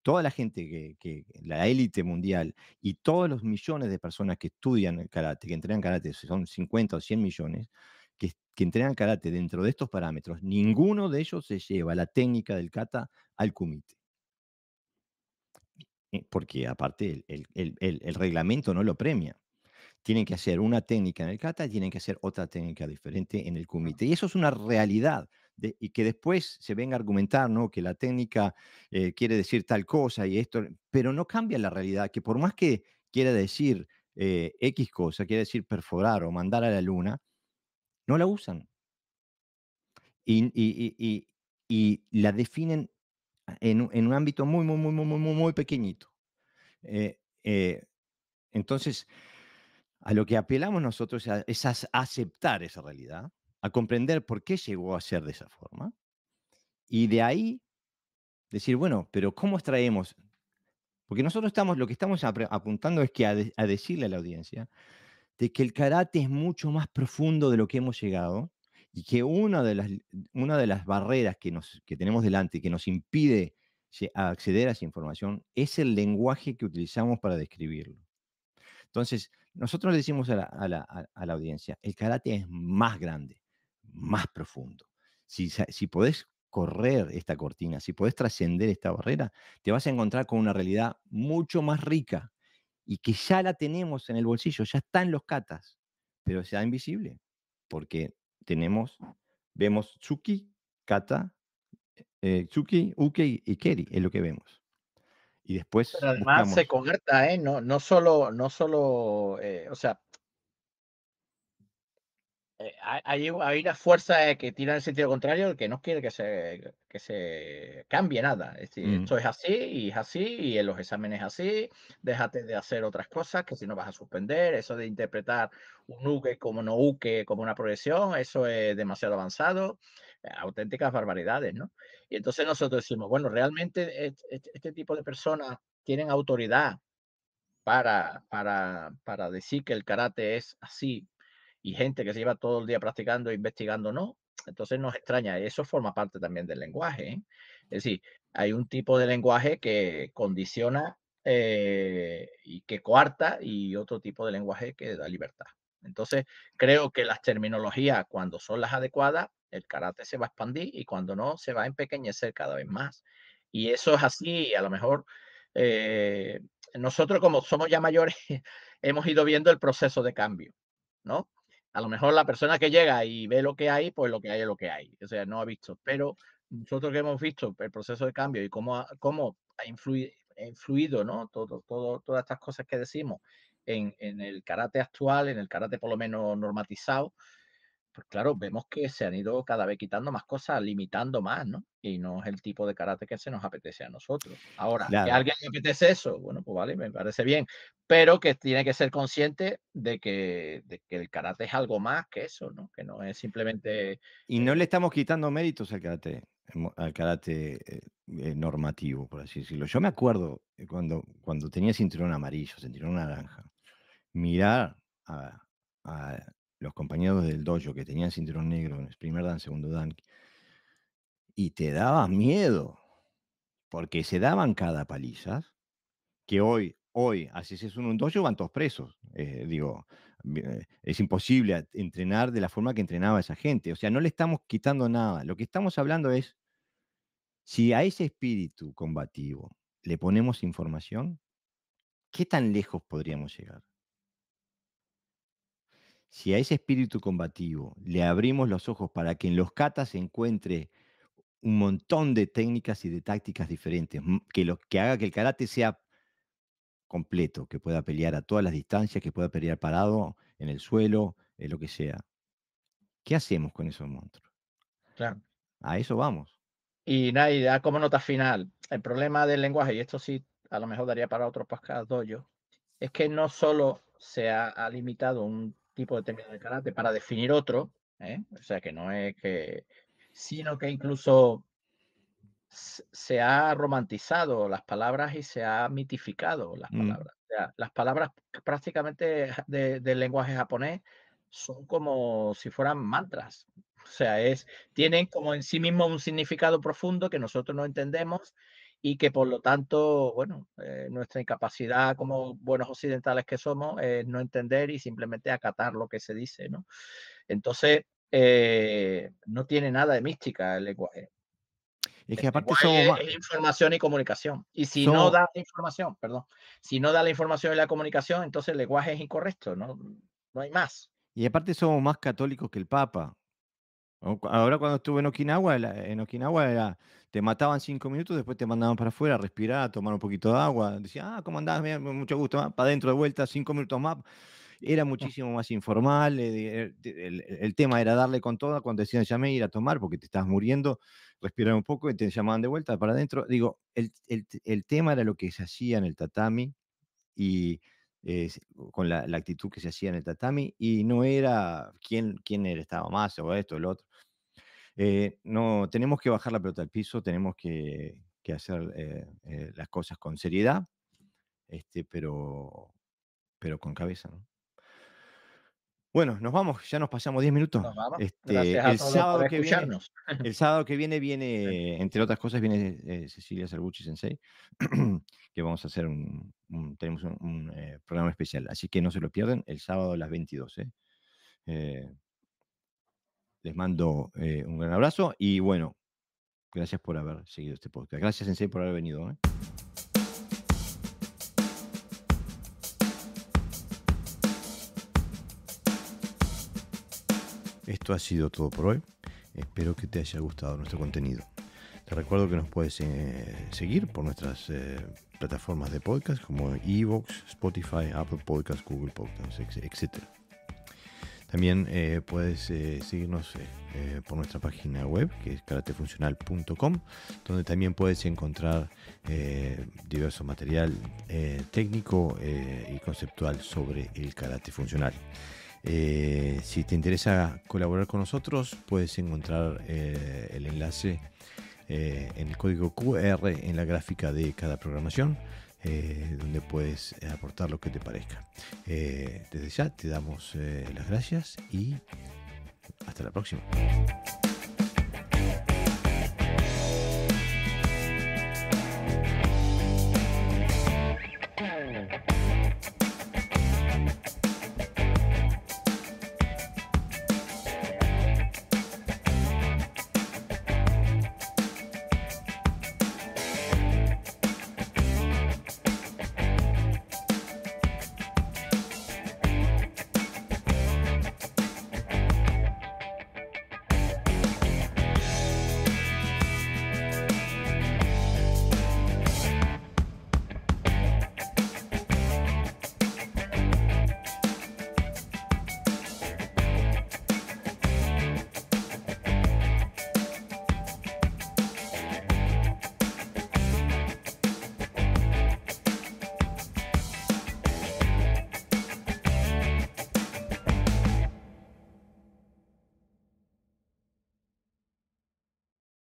toda la gente, que, la élite mundial y todos los millones de personas que estudian karate, que entrenan karate, son 50 o 100 millones, que, que entrenan karate dentro de estos parámetros, ninguno de ellos se lleva la técnica del kata al kumite eh, porque aparte el, reglamento no lo premia. Tienen que hacer una técnica en el kata, tienen que hacer otra técnica diferente en el kumite. Y eso es una realidad. y que después se venga a argumentar ¿no? que la técnica eh, quiere decir tal cosa y esto, pero no cambia la realidad, que por más que quiera decir eh, X cosa, quiere decir perforar o mandar a la luna, no la usan. y, y la definen en, un ámbito muy, muy, muy, muy, muy, muy pequeñito. Eh, eh, entonces, a lo que apelamos nosotros es a aceptar esa realidad, a comprender por qué llegó a ser de esa forma, y de ahí decir, bueno, pero ¿cómo extraemos? Porque nosotros estamos, lo que estamos apuntando es que a, a decirle a la audiencia de que el karate es mucho más profundo de lo que hemos llegado, y que una de las, una de las barreras que, nos, tenemos delante, que nos impide acceder a esa información, es el lenguaje que utilizamos para describirlo. Entonces, nosotros le decimos a la, audiencia, el karate es más grande, más profundo. Si, si podés correr esta cortina, si podés trascender esta barrera, te vas a encontrar con una realidad mucho más rica y que ya la tenemos en el bolsillo, ya está en los catas, pero sea invisible, porque tenemos, vemos Tsuki, Kata, eh, Tsuki, Uke y Keri, es lo que vemos. Y después. se conecta, ¿eh? No, solo, no solo eh, o sea, eh, hay, hay, una fuerza eh, que tira en el sentido contrario que no quiere que se, se cambie nada. Es mm. es así y es así, y en los exámenes así, déjate de hacer otras cosas que si no vas a suspender. Eso de interpretar un uke como no uke, como una progresión eso es demasiado avanzado, eh, auténticas barbaridades, ¿no? Y entonces nosotros decimos, bueno, realmente este, tipo de personas tienen autoridad para, para, para decir que el karate es así y gente que se lleva todo el día practicando e investigando, no. Entonces nos extraña, eso forma parte también del lenguaje. ¿eh? Es decir, hay un tipo de lenguaje que condiciona eh, y que coarta y otro tipo de lenguaje que da libertad. Entonces, creo que las terminologías, cuando son las adecuadas, el karate se va a expandir y cuando no, se va a empequeñecer cada vez más. Y eso es así, a lo mejor eh, nosotros como somos ya mayores, *laughs* hemos ido viendo el proceso de cambio, ¿no? A lo mejor la persona que llega y ve lo que hay, pues lo que hay es lo que hay. O sea, no ha visto. Pero nosotros que hemos visto el proceso de cambio y cómo ha, ha influido, influido ¿no? Todo, todo, todas estas cosas que decimos en, en, el karate actual, en el karate por lo menos normatizado, pues claro, vemos que se han ido cada vez quitando más cosas, limitando más, ¿no? Y no es el tipo de karate que se nos apetece a nosotros. Ahora, que a alguien le apetece eso, bueno, pues vale, me parece bien, pero que tiene que ser consciente de que, el karate es algo más que eso, ¿no? Que no es simplemente... Y no eh le estamos quitando méritos al karate, al karate eh, eh, normativo, por así decirlo. Yo me acuerdo cuando, cuando tenía cinturón amarillo, cinturón naranja, mirar a los compañeros del dojo que tenían cinturón negro en el primer dan, segundo dan, y te daba miedo, porque se daban cada paliza, que hoy, hoy, así es un dojo, van todos presos. Eh, digo, eh, es imposible entrenar de la forma que entrenaba esa gente. O sea, no le estamos quitando nada. Lo que estamos hablando es, si a ese espíritu combativo le ponemos información, ¿qué tan lejos podríamos llegar? si a ese espíritu combativo le abrimos los ojos para que en los katas se encuentre un montón de técnicas y de tácticas diferentes, que, lo, que haga que el karate sea completo, que pueda pelear a todas las distancias, que pueda pelear parado, en el suelo, en lo que sea. ¿Qué hacemos con esos monstruos? Claro. A eso vamos. Y nada, como nota final, el problema del lenguaje, y esto sí a lo mejor daría para otro podcast es que no solo se ha limitado un tipo de término de karate para definir otro, ¿eh? o sea que no es que, sino que incluso se ha romantizado las palabras y se ha mitificado las mm. palabras. O sea, las palabras prácticamente del lenguaje japonés son como si fueran mantras. O sea, es, tienen como en sí mismo un significado profundo que nosotros no entendemos y que por lo tanto, bueno, eh, nuestra incapacidad como buenos occidentales que somos es no entender y simplemente acatar lo que se dice, ¿no? Entonces, eh, no tiene nada de mística el lenguaje. Es que aparte somos... es, información y comunicación. Y si no da la información, perdón, si no da la información y la comunicación, entonces el lenguaje es incorrecto, no, no hay más. Y aparte somos más católicos que el Papa. Ahora cuando estuve en Okinawa, en Okinawa era te mataban cinco minutos, después te mandaban para afuera a respirar, a tomar un poquito de agua. Decían, ah, ¿cómo andás? Mira, mucho gusto, para adentro de vuelta, cinco minutos más. Era muchísimo más informal, eh, eh, el, tema era darle con toda cuando decían llamé ir a tomar porque te estabas muriendo, respirar un poco y te llamaban de vuelta para adentro. Digo, el, tema era lo que se hacía en el tatami y eh, con la, actitud que se hacía en el tatami y no era quién, quién estaba más o esto o lo otro. Eh, no, tenemos que bajar la pelota al piso, tenemos que, hacer eh, eh, las cosas con seriedad, este, pero, pero con cabeza, Bueno, nos vamos, ya nos pasamos 10 minutos. el, sábado que viene, el sábado que viene entre otras cosas, viene Cecilia salvucci Sensei, *clears throat* que vamos a hacer un, tenemos un, programa especial, así que no se lo pierden el sábado a las 22. Les mando eh, un gran abrazo y bueno, gracias por haber seguido este podcast. Gracias, Sensei, por haber venido. ¿eh? Esto ha sido todo por hoy. Espero que te haya gustado nuestro contenido. Te recuerdo que nos puedes eh, seguir por nuestras plataformas de podcast como Evox, Spotify, Apple Podcasts, Google Podcasts, etc. También eh, puedes eh, seguirnos eh, por nuestra página web, que es karatefuncional.com, donde también puedes encontrar diverso material técnico y conceptual sobre el karate funcional. si te interesa colaborar con nosotros, puedes encontrar el enlace en el código QR en la gráfica de cada programación. Eh, donde puedes aportar lo que te parezca. Eh, desde ya te damos eh, las gracias y hasta la próxima.